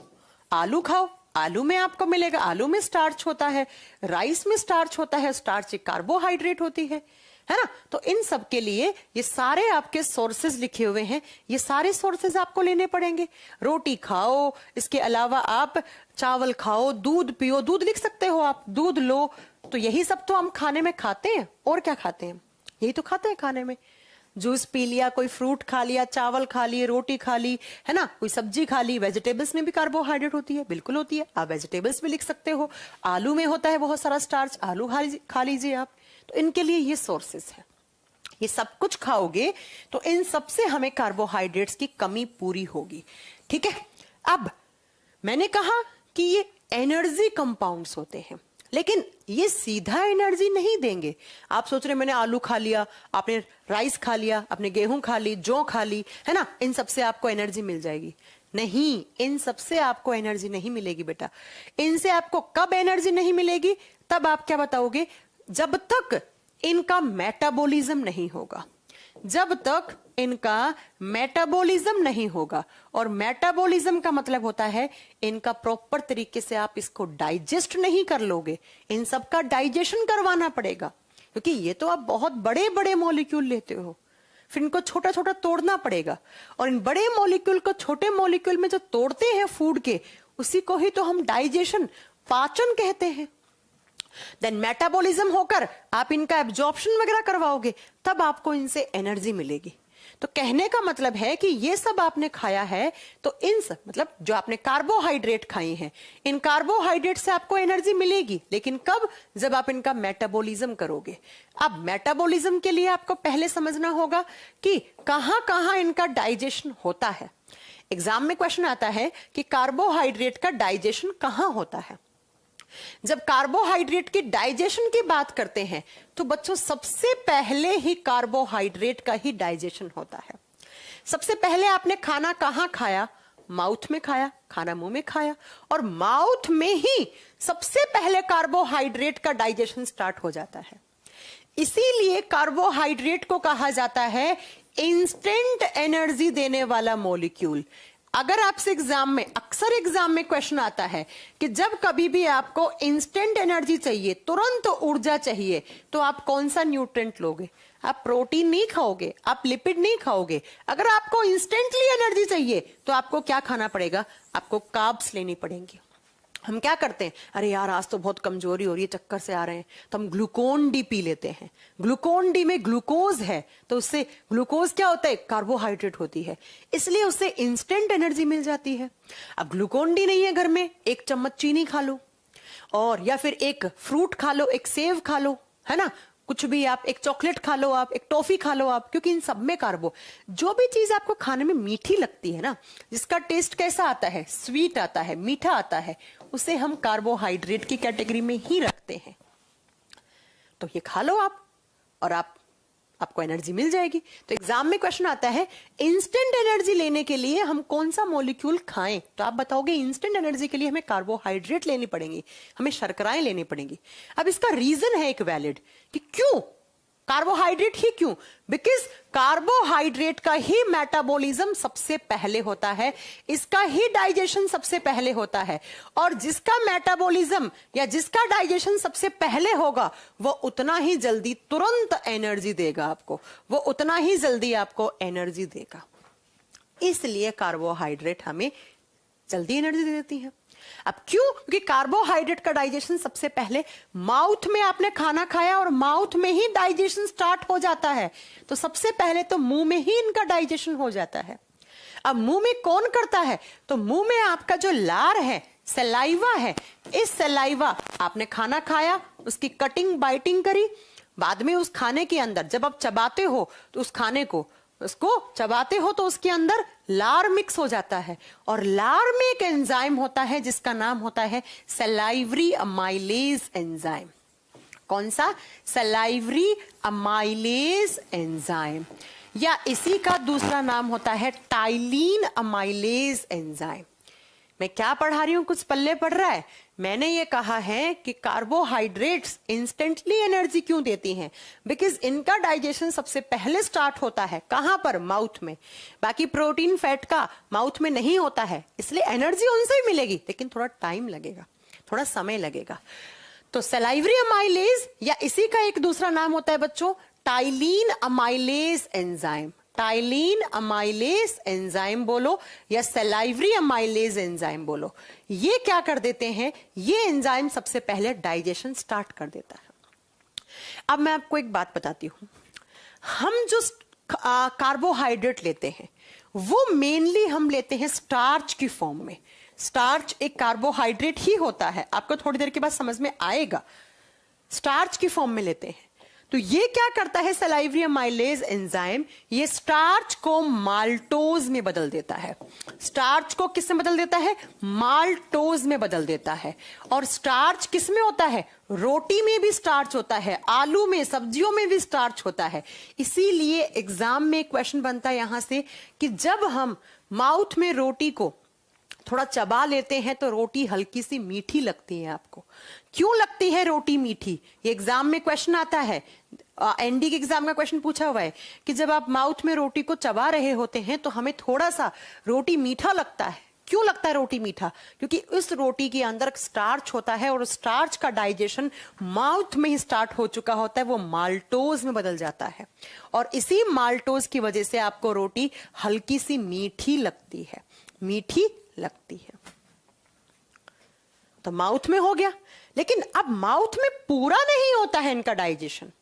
आलू खाओ आलू में आपको मिलेगा आलू में स्टार्च होता है राइस में स्टार्च होता है स्टार्च एक कार्बोहाइड्रेट होती है है ना तो इन सब के लिए ये सारे आपके सोर्सेज लिखे हुए हैं ये सारे सोर्सेज आपको लेने पड़ेंगे रोटी खाओ इसके अलावा आप चावल खाओ दूध पियो दूध लिख सकते हो आप दूध लो तो यही सब तो हम खाने में खाते हैं और क्या खाते हैं यही तो खाते हैं खाने में जूस पी लिया कोई फ्रूट खा लिया चावल खा लिए रोटी खा ली है ना कोई सब्जी खा ली वेजिटेबल्स में भी कार्बोहाइड्रेट होती है बिल्कुल होती है आप वेजिटेबल्स में लिख सकते हो आलू में होता है बहुत सारा स्टार्च आलू खा लीजिए आप तो इनके लिए ये सोर्सेस है ये सब कुछ खाओगे तो इन सबसे हमें कार्बोहाइड्रेट्स की कमी पूरी होगी ठीक है अब मैंने कहा कि ये एनर्जी कंपाउंड्स होते हैं लेकिन ये सीधा एनर्जी नहीं देंगे आप सोच रहे मैंने आलू खा लिया आपने राइस खा लिया आपने गेहूं खा ली जौ खा ली है ना इन सबसे आपको एनर्जी मिल जाएगी नहीं इन सबसे आपको एनर्जी नहीं मिलेगी बेटा इनसे आपको कब एनर्जी नहीं मिलेगी तब आप क्या बताओगे जब तक इनका मेटाबॉलिज्म नहीं होगा जब तक इनका मेटाबॉलिज्म नहीं होगा और मेटाबॉलिज्म का मतलब होता है इनका प्रॉपर तरीके से आप इसको डाइजेस्ट नहीं कर लोगे इन सब का डाइजेशन करवाना पड़ेगा क्योंकि ये तो आप बहुत बड़े बड़े मॉलिक्यूल लेते हो फिर इनको छोटा छोटा तोड़ना पड़ेगा और इन बड़े मॉलिक्यूल को छोटे मॉलिक्यूल में जो तोड़ते हैं फूड के उसी को ही तो हम डाइजेशन पाचन कहते हैं देन मेटाबॉलिज्म होकर आप इनका एब्जॉर्प्शन वगैरह करवाओगे तब आपको इनसे एनर्जी मिलेगी तो कहने का मतलब है कि ये सब आपने खाया है तो इन सब मतलब जो आपने कार्बोहाइड्रेट खाई हैं इन कार्बोहाइड्रेट से आपको एनर्जी मिलेगी लेकिन कब जब आप इनका मेटाबॉलिज्म करोगे अब मेटाबॉलिज्म के लिए आपको पहले समझना होगा कि कहां कहां इनका डाइजेशन होता है एग्जाम में क्वेश्चन आता है कि कार्बोहाइड्रेट का डाइजेशन कहां होता है जब कार्बोहाइड्रेट के डाइजेशन की बात करते हैं तो बच्चों सबसे पहले ही कार्बोहाइड्रेट का ही डाइजेशन होता है सबसे पहले आपने खाना कहाँ खाया माउथ में खाया खाना मुंह में खाया और माउथ में ही सबसे पहले कार्बोहाइड्रेट का डाइजेशन स्टार्ट हो जाता है इसीलिए कार्बोहाइड्रेट को कहा जाता है इंस्टेंट एनर्जी देने वाला मॉलिक्यूल अगर आपसे एग्जाम में अक्सर एग्जाम में क्वेश्चन आता है कि जब कभी भी आपको इंस्टेंट एनर्जी चाहिए तुरंत ऊर्जा चाहिए तो आप कौन सा न्यूट्रेंट लोगे आप प्रोटीन नहीं खाओगे आप लिपिड नहीं खाओगे अगर आपको इंस्टेंटली एनर्जी चाहिए तो आपको क्या खाना पड़ेगा आपको काब्स लेनी पड़ेंगी हम क्या करते हैं अरे यार आज तो बहुत कमजोरी हो रही है चक्कर से आ रहे हैं तो हम ग्लूकोन डी पी लेते हैं ग्लूकोन डी में ग्लूकोज है तो उससे ग्लूकोज क्या होता है कार्बोहाइड्रेट होती है इसलिए उससे इंस्टेंट एनर्जी मिल जाती है अब ग्लूकोन डी नहीं है घर में एक चम्मच चीनी खा लो और या फिर एक फ्रूट खा लो एक सेव खा लो है ना कुछ भी आप एक चॉकलेट खा लो आप एक टॉफी खा लो आप क्योंकि इन सब में कार्बो जो भी चीज आपको खाने में मीठी लगती है ना जिसका टेस्ट कैसा आता है स्वीट आता है मीठा आता है उसे हम कार्बोहाइड्रेट की कैटेगरी में ही रखते हैं तो ये खा लो आप और आप आपको एनर्जी मिल जाएगी तो एग्जाम में क्वेश्चन आता है इंस्टेंट एनर्जी लेने के लिए हम कौन सा मॉलिक्यूल खाएं तो आप बताओगे इंस्टेंट एनर्जी के लिए हमें कार्बोहाइड्रेट लेनी पड़ेंगी हमें शर्कराएं लेनी पड़ेंगी अब इसका रीजन है एक वैलिड कि क्यों कार्बोहाइड्रेट ही क्यों बिकॉज कार्बोहाइड्रेट का ही मेटाबॉलिज्म सबसे पहले होता है इसका ही डाइजेशन सबसे पहले होता है और जिसका मेटाबॉलिज्म या जिसका डाइजेशन सबसे पहले होगा वो उतना ही जल्दी तुरंत एनर्जी देगा आपको वो उतना ही जल्दी आपको एनर्जी देगा इसलिए कार्बोहाइड्रेट हमें जल्दी एनर्जी दे देती है अब क्यों क्योंकि कार्बोहाइड्रेट का डाइजेशन सबसे पहले माउथ में आपने खाना खाया और माउथ में ही डाइजेशन स्टार्ट हो जाता है तो सबसे पहले तो मुंह में ही इनका डाइजेशन हो जाता है अब मुंह में कौन करता है तो मुंह में आपका जो लार है सलाइवा है इस सलाइवा आपने खाना खाया उसकी कटिंग बाइटिंग करी बाद में उस खाने के अंदर जब आप चबाते हो तो उस खाने को उसको चबाते हो तो उसके अंदर लार मिक्स हो जाता है और लार में एक एंजाइम होता है जिसका नाम होता है सलाइवरी अमाइलेज एंजाइम कौन सा सलाइवरी अमाइलेज एंजाइम या इसी का दूसरा नाम होता है टाइलिन अमाइलेज एंजाइम मैं क्या पढ़ा रही हूँ कुछ पल्ले पढ़ रहा है मैंने ये कहा है कि कार्बोहाइड्रेट्स इंस्टेंटली एनर्जी क्यों देती हैं बिकॉज इनका डाइजेशन सबसे पहले स्टार्ट होता है कहां पर माउथ में बाकी प्रोटीन फैट का माउथ में नहीं होता है इसलिए एनर्जी उनसे ही मिलेगी लेकिन थोड़ा टाइम लगेगा थोड़ा समय लगेगा तो सेलाइवरी अमाइलेज या इसी का एक दूसरा नाम होता है बच्चों ptyalin amylase enzyme ptyalin amylase enzyme बोलो या सेलाइवरी अमाइलेज एंजाइम बोलो ये क्या कर देते हैं ये एंजाइम सबसे पहले डाइजेशन स्टार्ट कर देता है अब मैं आपको एक बात बताती हूं हम जो कार्बोहाइड्रेट लेते हैं वो मेनली हम लेते हैं स्टार्च की फॉर्म में स्टार्च एक कार्बोहाइड्रेट ही होता है आपको थोड़ी देर के बाद समझ में आएगा स्टार्च की फॉर्म में लेते हैं तो ये क्या करता है सलाइवरियम माइलेज एंजाइम ये स्टार्च को माल्टोज में बदल देता है स्टार्च को किस में बदल देता है माल्टोज में बदल देता है और स्टार्च किस में होता है रोटी में भी स्टार्च होता है आलू में सब्जियों में भी स्टार्च होता है इसीलिए एग्जाम में क्वेश्चन बनता है यहां से कि जब हम माउथ में रोटी को थोड़ा चबा लेते हैं तो रोटी हल्की सी मीठी लगती है आपको क्यों लगती है रोटी मीठी एग्जाम में क्वेश्चन आता है एनडी के एग्जाम का क्वेश्चन पूछा हुआ है कि जब आप माउथ में रोटी को चबा रहे होते हैं तो हमें थोड़ा सा रोटी मीठा लगता है क्यों लगता है रोटी मीठा क्योंकि उस रोटी के अंदर स्टार्च होता है और स्टार्च का डाइजेशन माउथ में ही स्टार्ट हो चुका होता है वो माल्टोज में बदल जाता है और इसी माल्टोज की वजह से आपको रोटी हल्की सी मीठी लगती है मीठी लगती है तो माउथ में हो गया लेकिन अब माउथ में पूरा नहीं होता है इनका डाइजेशन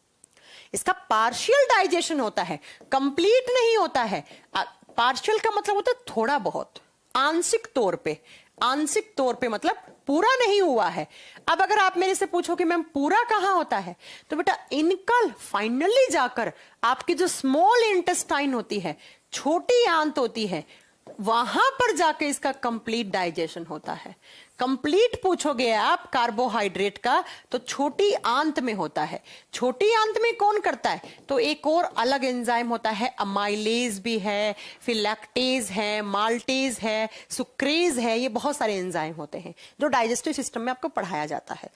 इसका पार्शियल डाइजेशन होता है कंप्लीट नहीं होता है पार्शियल का मतलब होता है थोड़ा बहुत आंशिक तौर पे आंशिक तौर पे मतलब पूरा नहीं हुआ है अब अगर आप मेरे से पूछो कि मैम पूरा कहां होता है तो बेटा इनका फाइनली जाकर आपकी जो स्मॉल इंटेस्टाइन होती है छोटी आंत होती है वहां पर जाके इसका कंप्लीट डाइजेशन होता है कंप्लीट पूछोगे आप कार्बोहाइड्रेट का तो छोटी आंत में होता है छोटी आंत में कौन करता है तो एक और अलग एंजाइम होता है अमाइलेज भी है फिलेक्टेज है माल्टेज है सुक्रेज है ये बहुत सारे एंजाइम होते हैं जो डाइजेस्टिव सिस्टम में आपको पढ़ाया जाता है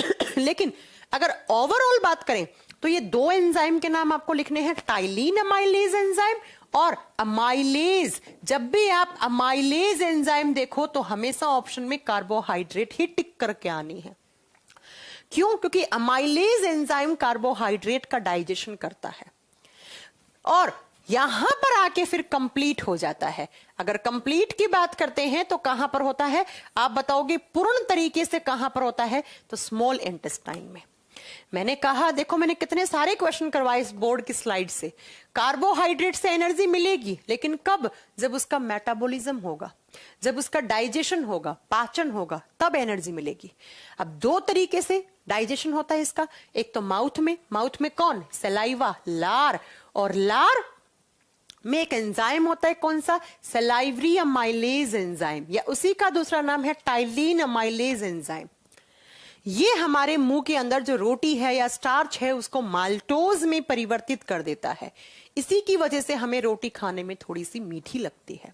लेकिन अगर ओवरऑल बात करें तो ये दो एंजाइम के नाम आपको लिखने हैं टाइलिन अमाइलेज एंजाइम और अमाइलेज जब भी आप अमाइलेज एंजाइम देखो तो हमेशा ऑप्शन में कार्बोहाइड्रेट ही टिक करके आनी है क्यों क्योंकि अमाइलेज एंजाइम कार्बोहाइड्रेट का डाइजेशन करता है और यहां पर आके फिर कंप्लीट हो जाता है अगर कंप्लीट की बात करते हैं तो कहां पर होता है आप बताओगे पूर्ण तरीके से कहां पर होता है तो स्मॉल इंटेस्टाइन में मैंने कहा देखो मैंने कितने सारे क्वेश्चन करवाए इस बोर्ड की स्लाइड से कार्बोहाइड्रेट से एनर्जी मिलेगी लेकिन कब जब उसका मेटाबॉलिज्म होगा जब उसका डाइजेशन होगा पाचन होगा तब एनर्जी मिलेगी अब दो तरीके से डाइजेशन होता है इसका एक तो माउथ में माउथ में कौन सेलाइवा लार और लार में एक एंजाइम होता है कौन सा सेलाइवरी अमाइलेज एंजाइम या उसी का दूसरा नाम है टाइलिन अमाइलेज एंजाइम ये हमारे मुंह के अंदर जो रोटी है या स्टार्च है उसको माल्टोज में परिवर्तित कर देता है इसी की वजह से हमें रोटी खाने में थोड़ी सी मीठी लगती है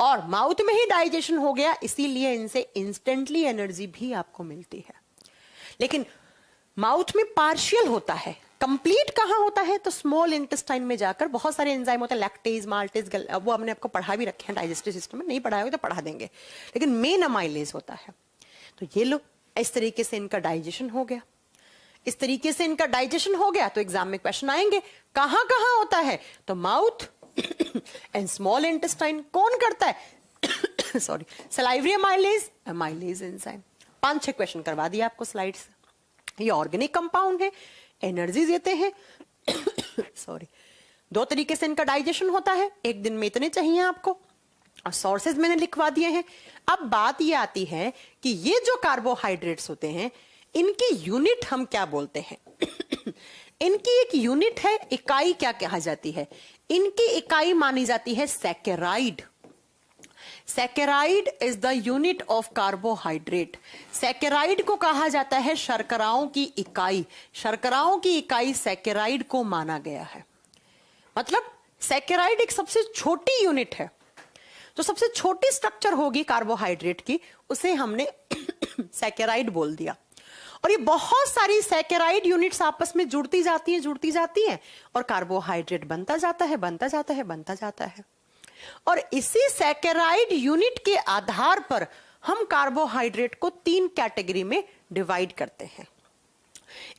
और माउथ में ही डाइजेशन हो गया इसीलिए इनसे इंस्टेंटली एनर्जी भी आपको मिलती है लेकिन माउथ में पार्शियल होता है कंप्लीट कहां होता है तो स्मॉल इंटेस्टाइन में जाकर बहुत सारे एंजाइम होते हैं लैक्टेज माल्टेज वो हमने आपको पढ़ा भी रखे हैं डाइजेस्टिव सिस्टम में नहीं पढ़ाया तो पढ़ा देंगे लेकिन मेन अमाइलेज होता है तो ये लोग इस तरीके से इनका डाइजेशन हो गया इस तरीके से इनका डाइजेशन हो गया तो एग्जाम में क्वेश्चन आएंगे कहां कहां होता है तो माउथ एंड स्मॉल इंटेस्टाइन कौन करता है sorry salivary amylase amylase enzyme पांच छह क्वेश्चन करवा दिया आपको स्लाइड से ये ऑर्गेनिक कंपाउंड है एनर्जी देते हैं सॉरी दो तरीके से इनका डाइजेशन होता है एक दिन में इतने चाहिए आपको और सोर्सेज मैंने लिखवा दिए हैं अब बात ये आती है कि ये जो कार्बोहाइड्रेट्स होते हैं इनकी यूनिट हम क्या बोलते हैं इनकी एक यूनिट है इकाई क्या कहा जाती है इनकी इकाई मानी जाती है saccharide saccharide is the unit of carbohydrate saccharide को कहा जाता है शर्कराओं की इकाई शर्कराओं की इकाई सैकेराइड को माना गया है मतलब सैकेराइड एक सबसे छोटी यूनिट है जो सबसे छोटी स्ट्रक्चर होगी कार्बोहाइड्रेट की उसे हमने सैकेराइड बोल दिया और ये बहुत सारी सैकेराइड यूनिट्स आपस में जुड़ती जाती हैं जुड़ती जाती हैं और कार्बोहाइड्रेट बनता जाता है बनता जाता है बनता जाता है और इसी सैकेराइड यूनिट के आधार पर हम कार्बोहाइड्रेट को तीन कैटेगरी में डिवाइड करते हैं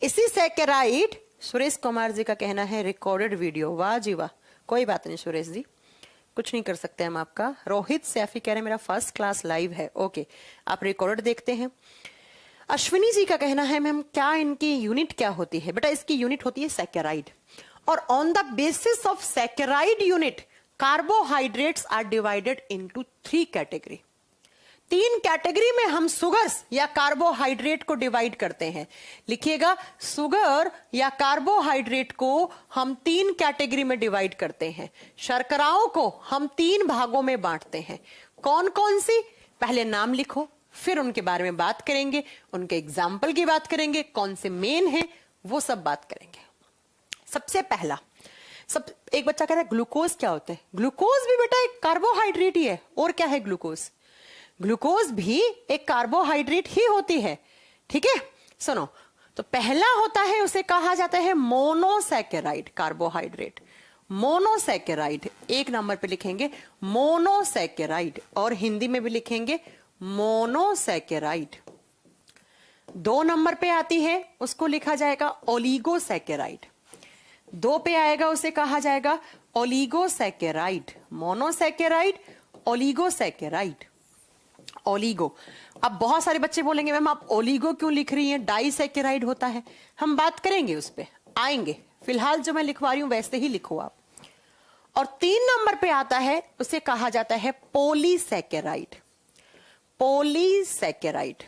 इसी सैकेराइड सुरेश कुमार जी का कहना है रिकॉर्डेड वीडियो वाह जी वाह कोई बात नहीं सुरेश जी कुछ नहीं कर सकते हम आपका रोहित सैफी कह रहे हैं मेरा फर्स्ट क्लास लाइव है ओके आप रिकॉर्ड देखते हैं अश्विनी जी का कहना है मैम क्या इनकी यूनिट क्या होती है बेटा इसकी यूनिट होती है सैकेराइड और on the basis of saccharide unit carbohydrates are divided into three category तीन कैटेगरी में हम सुगर्स या कार्बोहाइड्रेट को डिवाइड करते हैं लिखिएगा सुगर या कार्बोहाइड्रेट को हम तीन कैटेगरी में डिवाइड करते हैं शर्कराओं को हम तीन भागों में बांटते हैं कौन कौन सी पहले नाम लिखो फिर उनके बारे में बात करेंगे उनके एग्जाम्पल की बात करेंगे कौन से मेन है वो सब बात करेंगे सबसे पहला सब एक बच्चा कह रहा है ग्लूकोज क्या होता है ग्लूकोज भी बेटा एक कार्बोहाइड्रेट ही है और क्या है ग्लूकोज ग्लूकोज भी एक कार्बोहाइड्रेट ही होती है ठीक है सुनो तो पहला होता है उसे कहा जाता है मोनोसैकेराइड कार्बोहाइड्रेट मोनोसैकेराइड एक नंबर पे लिखेंगे मोनोसैकेराइड और हिंदी में भी लिखेंगे मोनोसैकेराइड दो नंबर पे आती है उसको लिखा जाएगा ओलिगोसैकेराइड दो पे आएगा उसे कहा जाएगा ओलिगोसैकेराइड मोनोसैकेराइड ओलिगोसैकेराइड ओलीगो अब बहुत सारे बच्चे बोलेंगे मैम आप ओलीगो क्यों लिख रही हैं डाइसेकेराइड होता है हम बात करेंगे उस पर आएंगे फिलहाल जो मैं लिखवा रही हूं वैसे ही लिखो आप और तीन नंबर पे आता है उसे कहा जाता है polysaccharide polysaccharide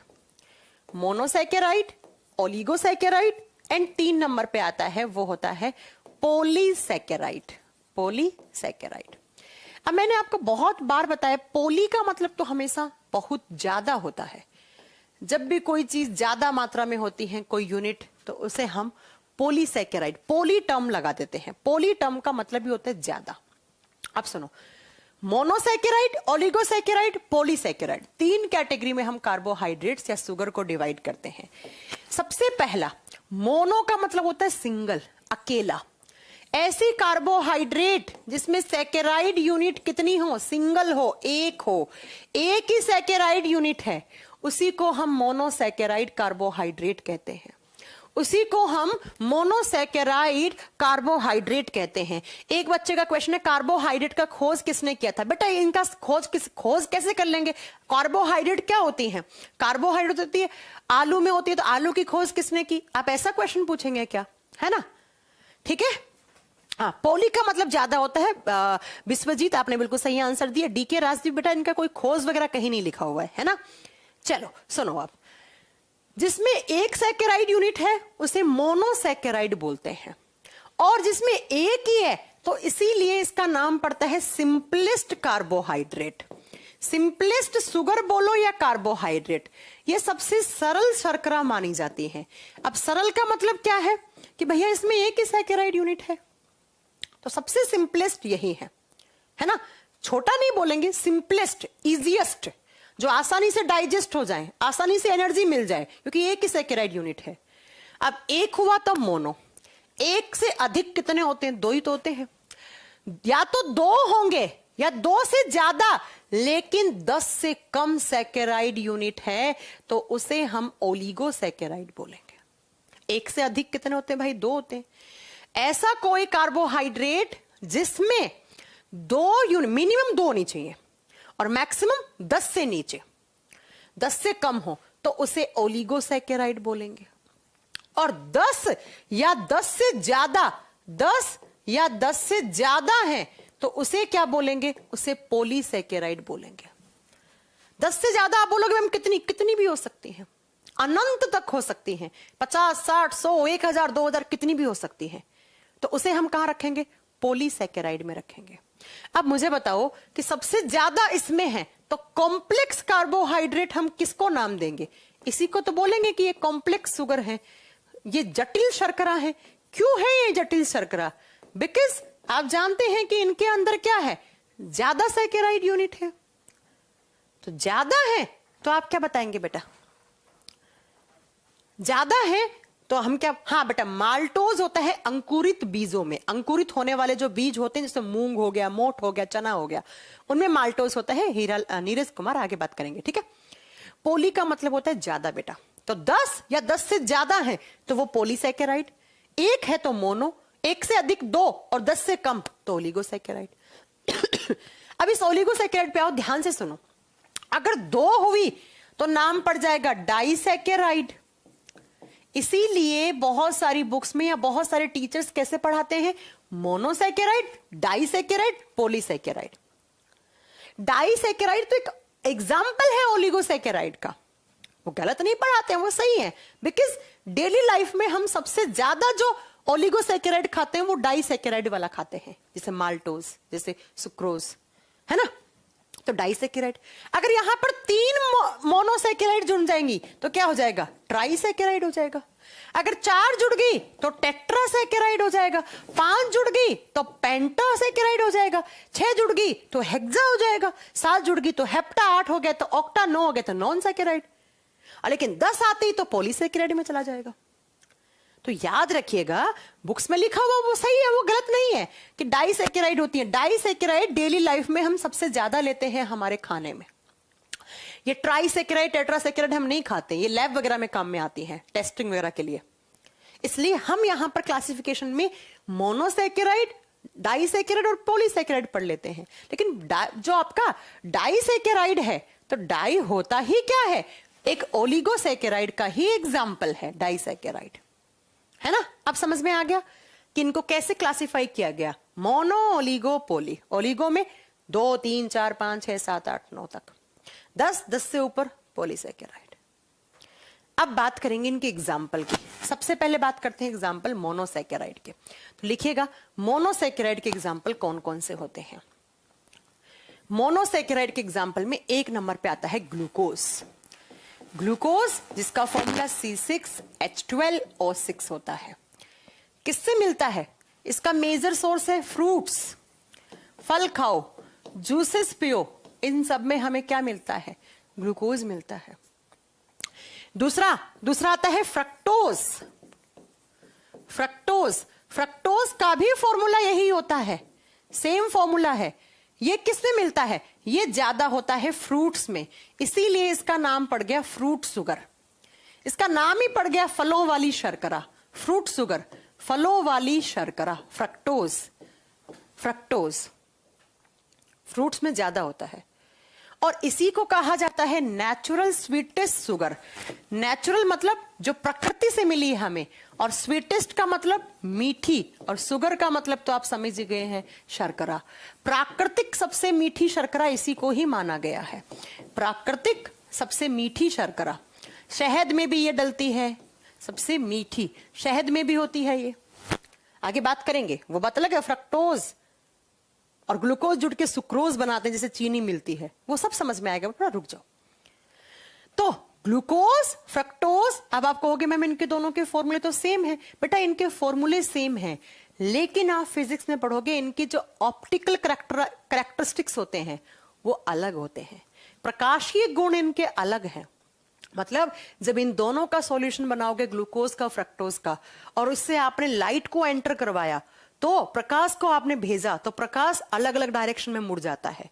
monosaccharide oligosaccharide and तीन नंबर पे आता है वो होता है पोलीसेकेराइड पोलीसेकेराइड अब मैंने आपको बहुत बार बताया पोली का मतलब तो हमेशा बहुत ज्यादा होता है जब भी कोई चीज ज्यादा मात्रा में होती है कोई यूनिट तो उसे हम पोलीसेकेराइड पोली टर्म लगा देते हैं पोली टर्म का मतलब ही होता है ज्यादा अब सुनो मोनोसेकेराइड ओलिगोसेकेराइड पोलीसेकेराइड तीन कैटेगरी में हम कार्बोहाइड्रेट्स या सुगर को डिवाइड करते हैं सबसे पहला मोनो का मतलब होता है सिंगल अकेला ऐसी कार्बोहाइड्रेट जिसमें सेकेराइड यूनिट कितनी हो सिंगल हो एक हो एक ही सेकेराइड यूनिट है उसी को हम मोनोसेकेराइड कार्बोहाइड्रेट कहते हैं उसी को हम मोनोसेकेराइड कार्बोहाइड्रेट कहते हैं एक बच्चे का क्वेश्चन है कार्बोहाइड्रेट का खोज किसने किया था बेटा इनका खोज किस खोज कैसे कर लेंगे कार्बोहाइड्रेट क्या होती है कार्बोहाइड्रेट होती है आलू में होती है तो आलू की खोज किसने की आप ऐसा क्वेश्चन पूछेंगे क्या है ना ठीक है हाँ पोली का मतलब ज्यादा होता है विश्वजीत आपने बिल्कुल सही आंसर दिया डीके राजदीप बेटा इनका कोई खोज वगैरह कहीं नहीं लिखा हुआ है है ना चलो सुनो आप जिसमें एक सैकेराइड यूनिट है उसे मोनोसैकेराइड बोलते हैं और जिसमें एक ही है तो इसीलिए इसका नाम पड़ता है सिंपलेस्ट कार्बोहाइड्रेट सिंपलेस्ट सुगर बोलो या कार्बोहाइड्रेट ये सबसे सरल शर्करा मानी जाती है अब सरल का मतलब क्या है कि भैया इसमें एक ही सैकेराइड यूनिट है तो सबसे सिंपलेस्ट यही है है ना छोटा नहीं बोलेंगे सिंपलेस्ट इजिएस्ट जो आसानी से डाइजेस्ट हो जाए आसानी से एनर्जी मिल जाए क्योंकि एक ही सेकेराइड यूनिट है अब एक हुआ तो मोनो एक से अधिक कितने होते हैं दो ही तो होते हैं या तो दो होंगे या दो से ज्यादा लेकिन दस से कम सेकेराइड यूनिट है तो उसे हम ओलिगो सेकेराइड बोलेंगे एक से अधिक कितने होते हैं भाई दो होते हैं ऐसा कोई कार्बोहाइड्रेट जिसमें दो यूनिट मिनिमम दो होनी चाहिए और मैक्सिमम दस से नीचे दस से कम हो तो उसे ओलिगोसेकेराइड बोलेंगे और दस या दस से ज्यादा दस या दस से ज्यादा है तो उसे क्या बोलेंगे उसे पोलीसेकेराइड बोलेंगे दस से ज्यादा आप बोलोगे मैम कितनी कितनी भी हो सकती है अनंत तक हो सकती है पचास साठ सौ एक हजार दो हजार कितनी भी हो सकती है तो उसे हम कहां रखेंगे पोलीसेकेराइड में रखेंगे अब मुझे बताओ कि सबसे ज्यादा इसमें है तो कॉम्प्लेक्स कार्बोहाइड्रेट हम किसको नाम देंगे इसी को तो बोलेंगे कि ये कॉम्प्लेक्स सुगर है ये जटिल शर्करा है क्यों है ये जटिल शर्करा बिकॉज आप जानते हैं कि इनके अंदर क्या है ज्यादा सेकेराइड यूनिट है तो ज्यादा है तो आप क्या बताएंगे बेटा ज्यादा है तो हम क्या हाँ बेटा माल्टोज होता है अंकुरित बीजों में अंकुरित होने वाले जो बीज होते हैं जैसे मूंग हो गया मोट हो गया चना हो गया उनमें माल्टोज होता है हीरा नीरज कुमार आगे बात करेंगे ठीक है पोली का मतलब होता है ज्यादा बेटा तो दस या दस से ज्यादा है तो वो पोलीसेकेराइड एक है तो मोनो एक से अधिक दो और दस से कम तो ओलिगोसेकेराइड अब इस ओलिगोसेकेराइड पे आओ ध्यान से सुनो अगर दो हुई तो नाम पड़ जाएगा डाइसेकेराइड इसीलिए बहुत सारी बुक्स में या बहुत सारे टीचर्स कैसे पढ़ाते हैं मोनोसेकेराइड डाइसेकेराइड पोलीसेकेराइड डाइसेकेराइड तो एक एग्जाम्पल है ओलिगोसेकेराइड का वो गलत नहीं पढ़ाते हैं वो सही है बिकॉज डेली लाइफ में हम सबसे ज्यादा जो ओलिगोसेकेराइड खाते हैं वो डाइसेकेराइड वाला खाते हैं जैसे माल्टोज जैसे सुक्रोज है ना तो डाइसेकेराइड अगर यहां पर तीन मोनोसेकेराइड जुड़ जाएंगी तो क्या हो जाएगा ट्राइसेकेराइड हो जाएगा अगर चार जुड़ गई तो टेट्रासेकेराइड हो जाएगा पांच जुड़ गई तो पेंटासेकेराइड हो जाएगा छह जुड़ गई तो हेक्सा हो जाएगा सात जुड़ गई तो हेप्टा आठ हो गया तो ऑक्टा नौ हो गया तो नॉन सेकेराइड लेकिन दस आती ही तो पोलीसेकेराइड में चला जाएगा तो याद रखिएगा बुक्स में लिखा हुआ वो सही है वो गलत नहीं है कि डाइसेकेराइड होती है डाइसेकेराइड डेली लाइफ में हम सबसे ज्यादा लेते हैं हमारे खाने में ये ट्राइसेकेराइड टेट्रासेकेराइड हम नहीं खाते ये लैब वगैरह में काम में आती है टेस्टिंग वगैरह के लिए इसलिए हम यहां पर क्लासिफिकेशन में मोनोसेकेराइड डाइसेकेराइड और पोलीसेकेराइड पढ़ लेते हैं लेकिन जो आपका डाइसेकेराइड है तो डाई होता ही क्या है एक ओलिगोसेकेराइड का ही एग्जाम्पल है डाइसेकेराइड है ना अब समझ में आ गया कि इनको कैसे क्लासिफाई किया गया मोनो ओलिगो पोली ओलिगो में दो तीन चार पांच छह सात आठ नौ तक दस दस से ऊपर पोलीसेकेराइड अब बात करेंगे इनके एग्जाम्पल की सबसे पहले बात करते हैं एग्जाम्पल मोनोसेकेराइड के तो लिखिएगा मोनोसेकेराइड के एग्जाम्पल कौन कौन से होते हैं मोनोसेकेराइड के एग्जाम्पल में एक नंबर पे आता है ग्लूकोज ग्लूकोज जिसका formula C six H twelve O six होता है किससे मिलता है इसका मेजर सोर्स है फ्रूट्स फल खाओ जूसेस पियो इन सब में हमें क्या मिलता है ग्लूकोज मिलता है दूसरा दूसरा आता है फ्रक्टोज फ्रक्टोज फ्रक्टोज का भी फॉर्मूला यही होता है सेम फॉर्मूला है ये किससे मिलता है ये ज्यादा होता है फ्रूट्स में इसीलिए इसका नाम पड़ गया फ्रूट सुगर इसका नाम ही पड़ गया फलों वाली शर्करा फ्रूट सुगर फलों वाली शर्करा फ्रक्टोज फ्रक्टोज फ्रूट्स में ज्यादा होता है और इसी को कहा जाता है नेचुरल स्वीटेस्ट सुगर नेचुरल मतलब जो प्रकृति से मिली है हमें और स्वीटेस्ट का मतलब मीठी और सुगर का मतलब तो आप समझ गए हैं शर्करा प्राकृतिक सबसे मीठी शर्करा इसी को ही माना गया है प्राकृतिक सबसे मीठी शर्करा शहद में भी ये डलती है सबसे मीठी शहद में भी होती है ये आगे बात करेंगे वो बात अलग है फ्रक्टोज और ग्लूकोज जुड़ के सुक्रोज बनाते हैं जैसे चीनी मिलती है वो सब समझ में आएगा थोड़ा रुक जाओ तो ग्लूकोज फ्रक्टोज अब आप कहोगे मैम इनके दोनों के फॉर्मूले तो सेम है बेटा इनके फॉर्मूले सेम है लेकिन आप फिजिक्स में पढ़ोगे इनके जो ऑप्टिकल करेक्टरिस्टिक्स होते हैं वो अलग होते हैं प्रकाशीय गुण इनके अलग हैं मतलब जब इन दोनों का सॉल्यूशन बनाओगे ग्लूकोज का फ्रक्टोज का और उससे आपने लाइट को एंटर करवाया तो प्रकाश को आपने भेजा तो प्रकाश अलग अलग डायरेक्शन में मुड़ जाता है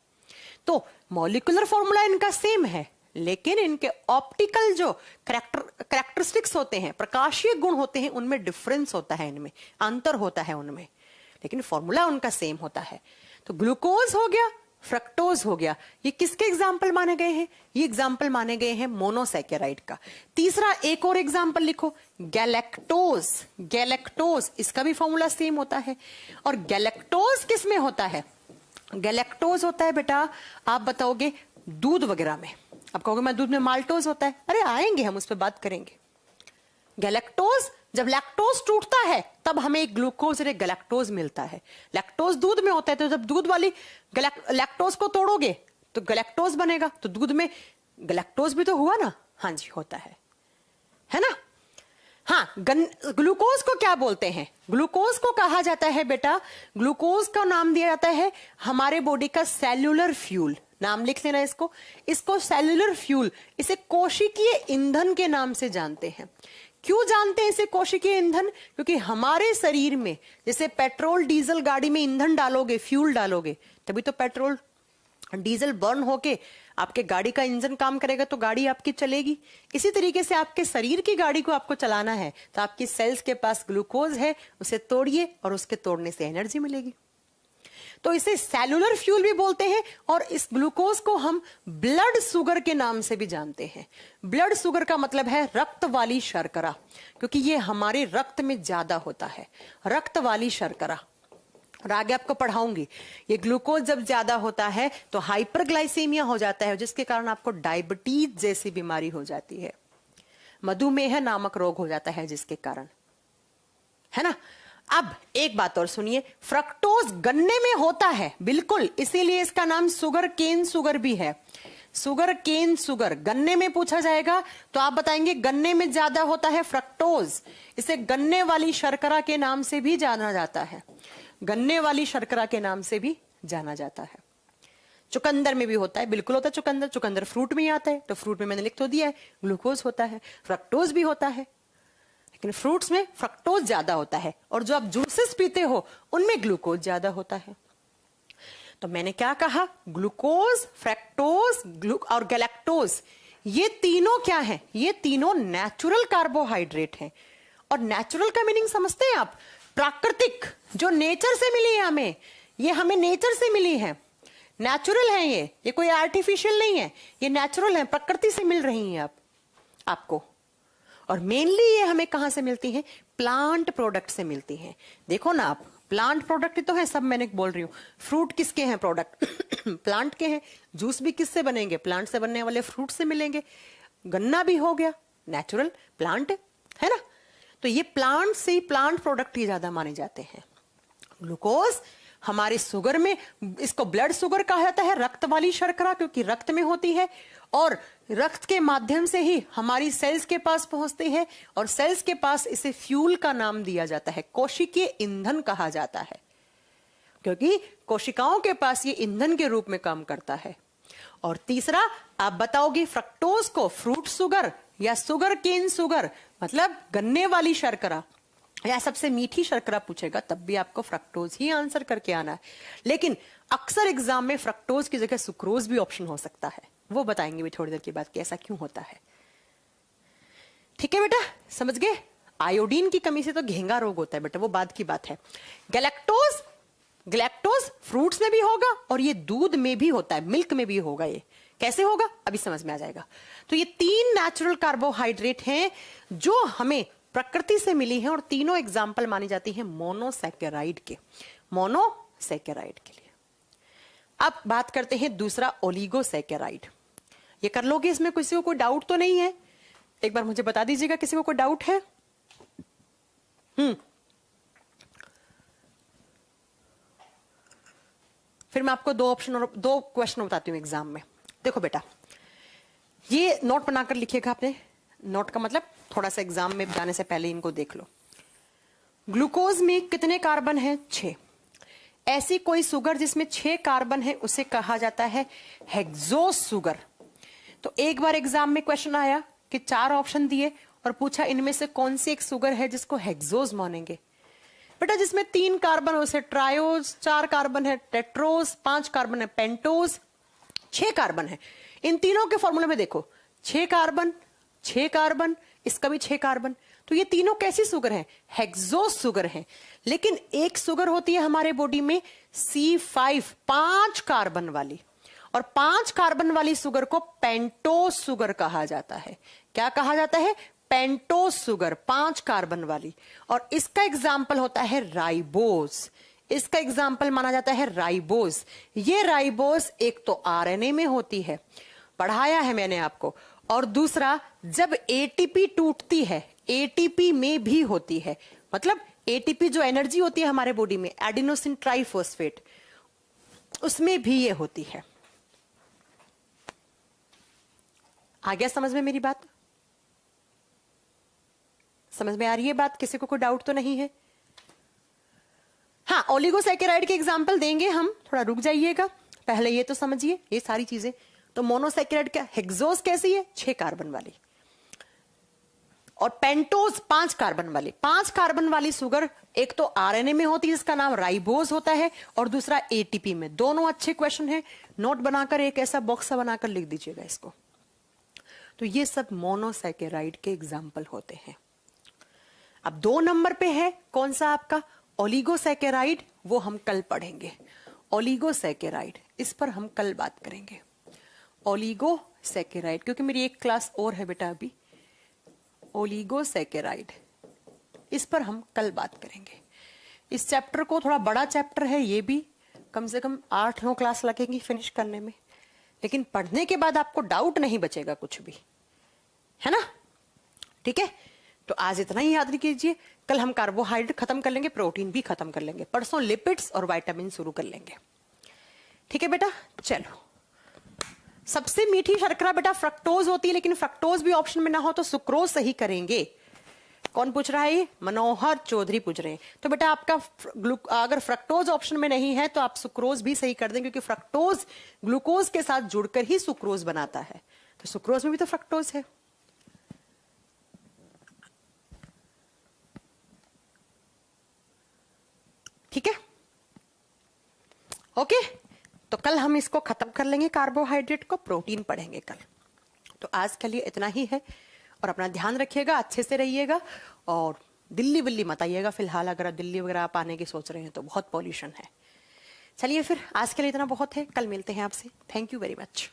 तो मॉलिकुलर फॉर्मूला इनका सेम है लेकिन इनके ऑप्टिकल जो करेक्टर करेक्टरिस्टिक्स होते हैं प्रकाशीय गुण होते हैं उनमें डिफरेंस होता है इनमें अंतर होता है उनमें लेकिन फॉर्मूला उनका सेम होता है तो ग्लूकोज हो गया फ्रक्टोज हो गया ये किसके एग्जाम्पल माने गए हैं ये एग्जाम्पल माने गए हैं मोनोसेकेराइड का तीसरा एक और एग्जाम्पल लिखो गैलेक्टोज गैलेक्टोज इसका भी फॉर्मूला सेम होता है और गैलेक्टोज किसमें होता है गैलेक्टोज होता है बेटा आप बताओगे दूध वगैरह में आप कहोगे मैं दूध में माल्टोज होता है अरे आएंगे हम उस पर बात करेंगे गैलेक्टोज जब लैक्टोज टूटता है तब हमें एक ग्लूकोज और एक गैलेक्टोज मिलता है लैक्टोज दूध में होता है तो जब दूध वाली लैक्टोज को तोड़ोगे तो गैलेक्टोज बनेगा तो दूध में गैलेक्टोज भी तो हुआ ना हाँ जी होता है है ना हाँ ग्लूकोज को क्या बोलते हैं ग्लूकोज को कहा जाता है बेटा ग्लूकोज का नाम दिया जाता है हमारे बॉडी का सेल्यूलर फ्यूल नाम लिख लेना इसको इसको सेलुलर फ्यूल इसे कोशिकीय ईंधन के नाम से जानते हैं क्यों जानते हैं इसे कोशिकीय ईंधन क्योंकि हमारे शरीर में जैसे पेट्रोल डीजल गाड़ी में ईंधन डालोगे फ्यूल डालोगे तभी तो पेट्रोल डीजल बर्न होके आपके गाड़ी का इंजन काम करेगा तो गाड़ी आपकी चलेगी इसी तरीके से आपके शरीर की गाड़ी को आपको चलाना है तो आपकी सेल्स के पास ग्लूकोज है उसे तोड़िए और उसके तोड़ने से एनर्जी मिलेगी तो इसे सेलुलर फ्यूल भी बोलते हैं और इस ग्लूकोज को हम ब्लड सुगर के नाम से भी जानते हैं ब्लड सुगर का मतलब है रक्त वाली शर्करा क्योंकि ये हमारे रक्त में ज्यादा होता है रक्त वाली शर्करा और आगे आपको पढ़ाऊंगी ये ग्लूकोज जब ज्यादा होता है तो हाइपरग्लाइसेमिया हो जाता है जिसके कारण आपको डायबिटीज जैसी बीमारी हो जाती है मधुमेह नामक रोग हो जाता है जिसके कारण है ना अब एक बात और सुनिए फ्रक्टोज गन्ने में होता है बिल्कुल इसीलिए इसका नाम सुगर केन सुगर भी है सुगर केन सुगर गन्ने में पूछा जाएगा तो आप बताएंगे गन्ने में ज्यादा होता है फ्रक्टोज इसे गन्ने वाली शर्करा के नाम से भी जाना जाता है गन्ने वाली शर्करा के नाम से भी जाना जाता है चुकंदर में भी होता है बिल्कुल होता है चुकंदर चुकंदर फ्रूट में आता है तो फ्रूट में मैंने लिख तो दिया है ग्लूकोज होता है फ्रक्टोज भी होता है लेकिन फ्रूट्स में फ्रक्टोज ज्यादा होता है और जो आप जूसेस पीते हो उनमें ग्लूकोज ज्यादा होता है तो मैंने क्या कहा ग्लूकोज फ्रैक्टोज ग्लू और गैलेक्टोज ये तीनों क्या है ये तीनों नेचुरल कार्बोहाइड्रेट हैं और नेचुरल का मीनिंग समझते हैं आप प्राकृतिक जो नेचर से मिली है हमें ये हमें नेचर से मिली है नेचुरल है ये ये कोई आर्टिफिशियल नहीं है ये नेचुरल है प्रकृति से मिल रही है आप आपको और मेनली ये हमें कहाँ से मिलती हैं प्लांट प्रोडक्ट से मिलती हैं देखो ना आप प्लांट प्रोडक्ट तो है सब मैंने बोल रही हूँ फ्रूट किसके हैं प्रोडक्ट प्लांट के हैं जूस भी किससे बनेंगे प्लांट से बनने वाले फ्रूट से मिलेंगे गन्ना भी हो गया नेचुरल प्लांट है ना तो ये प्लांट से ही प्लांट प्रोडक्ट ही ज्यादा माने जाते हैं ग्लूकोज हमारे शुगर में इसको ब्लड शुगर कहा जाता है रक्त वाली शर्करा क्योंकि रक्त में होती है और रक्त के माध्यम से ही हमारी सेल्स के पास पहुंचते हैं और सेल्स के पास इसे फ्यूल का नाम दिया जाता है कोशिकीय ईंधन कहा जाता है क्योंकि कोशिकाओं के पास ये ईंधन के रूप में काम करता है और तीसरा आप बताओगे फ्रक्टोज को फ्रूट सुगर या सुगर केन सुगर मतलब गन्ने वाली शर्करा या सबसे मीठी शर्करा पूछेगा तब भी आपको फ्रक्टोज ही आंसर करके आना है लेकिन अक्सर एग्जाम में फ्रक्टोज की जगह सुक्रोज भी ऑप्शन हो सकता है वो बताएंगे भी थोड़ी देर के बाद कि ऐसा क्यों होता है ठीक है बेटा समझ गए आयोडीन की कमी से तो घेंगा रोग होता है बेटा वो बाद की बात है गैलेक्टोज गैलेक्टोज फ्रूट्स में भी होगा और ये दूध में भी होता है मिल्क में भी होगा ये कैसे होगा अभी समझ में आ जाएगा तो ये तीन नेचुरल कार्बोहाइड्रेट हैं जो हमें प्रकृति से मिली हैं और तीनों एग्जाम्पल मानी जाती हैं मोनोसेकेराइड के मोनोसेकेराइड के लिए अब बात करते हैं दूसरा ओलिगोसेकेराइड ये कर लोगे इसमें किसी को कोई डाउट तो नहीं है एक बार मुझे बता दीजिएगा किसी को कोई डाउट है हम्म फिर मैं आपको दो ऑप्शन और दो क्वेश्चन बताती हूँ एग्जाम में देखो बेटा ये नोट बनाकर लिखिएगा आपने नोट का मतलब थोड़ा सा एग्जाम में जाने से पहले इनको देख लो ग्लूकोज में कितने कार्बन है छे ऐसी कोई सुगर जिसमें छह कार्बन है उसे कहा जाता है हेक्सोस सुगर तो एक बार एग्जाम में क्वेश्चन आया कि चार ऑप्शन दिए और पूछा इनमें से कौन सी एक सुगर है जिसको हेक्सोज मानेंगे बेटा जिसमें तीन कार्बन उसे ट्रायोज चार कार्बन है टेट्रोज पांच कार्बन है पेंटोज छ कार्बन है इन तीनों के फॉर्मूले में देखो छ कार्बन छ कार्बन इसका भी छह कार्बन तो ये तीनों कैसी सुगर है हेक्सोज सुगर है लेकिन एक सुगर होती है हमारे बॉडी में सी फाइव पांच कार्बन वाली और पांच कार्बन वाली सुगर को पेंटोस सुगर कहा जाता है क्या कहा जाता है पेंटोस सुगर पांच कार्बन वाली और इसका एग्जाम्पल होता है राइबोस इसका एग्जाम्पल माना जाता है राइबोज ये राइबोस एक तो आर में होती है पढ़ाया है मैंने आपको और दूसरा जब एटीपी टूटती है एटीपी में भी होती है मतलब एटीपी जो एनर्जी होती है हमारे बॉडी में एडिनोसिन ट्राइफोस्फेट उसमें भी ये होती है आ गया समझ में मेरी बात समझ में आ रही है बात किसी को कोई डाउट तो नहीं है हाँ ओलिगोसेकेराइड के एग्जाम्पल देंगे हम थोड़ा रुक जाइएगा पहले ये तो समझिए ये सारी चीजें तो मोनोसेकेराइड क्या हेक्सोस कैसी है छह कार्बन वाली और पेंटोज पांच कार्बन वाली पांच कार्बन वाली सुगर एक तो आरएनए में होती है जिसका नाम राइबोज होता है और दूसरा एटीपी में दोनों अच्छे क्वेश्चन है नोट बनाकर एक ऐसा बॉक्स बनाकर लिख दीजिएगा इसको तो ये सब मोनोसैकेराइड के एग्जाम्पल होते हैं अब दो नंबर पे है कौन सा आपका ओलिगोसैकेराइड वो हम कल पढ़ेंगे ओलिगोसैकेराइड इस पर हम कल बात करेंगे ओलिगोसैकेराइड क्योंकि मेरी एक क्लास और है बेटा अभी ओलिगोसैकेराइड इस पर हम कल बात करेंगे इस चैप्टर को थोड़ा बड़ा चैप्टर है ये भी कम से कम आठ नौ क्लास लगेंगी फिनिश करने में लेकिन पढ़ने के बाद आपको डाउट नहीं बचेगा कुछ भी है ना ठीक है तो आज इतना ही याद कीजिए कल हम कार्बोहाइड्रेट खत्म कर लेंगे प्रोटीन भी खत्म कर लेंगे परसों लिपिड्स और वाइटामिन शुरू कर लेंगे ठीक है बेटा चलो सबसे मीठी शर्करा बेटा फ्रक्टोज होती है लेकिन फ्रक्टोज भी ऑप्शन में ना हो तो सुक्रोज सही करेंगे कौन पूछ रहा है मनोहर चौधरी पूछ रहे हैं तो बेटा आपका अगर फ्रक्टोज ऑप्शन में नहीं है तो आप सुक्रोज भी सही कर दें क्योंकि फ्रक्टोज ग्लूकोज के साथ जुड़कर ही सुक्रोज बनाता है तो सुक्रोज में भी तो फ्रक्टोज है ठीक है ओके तो कल हम इसको खत्म कर लेंगे कार्बोहाइड्रेट को प्रोटीन पढ़ेंगे कल तो आज के लिए इतना ही है और अपना ध्यान रखिएगा अच्छे से रहिएगा और दिल्ली बिल्ली मत आइएगा फिलहाल अगर आप दिल्ली वगैरह आप आने की सोच रहे हैं तो बहुत पॉल्यूशन है चलिए फिर आज के लिए इतना बहुत है कल मिलते हैं आपसे थैंक यू वेरी मच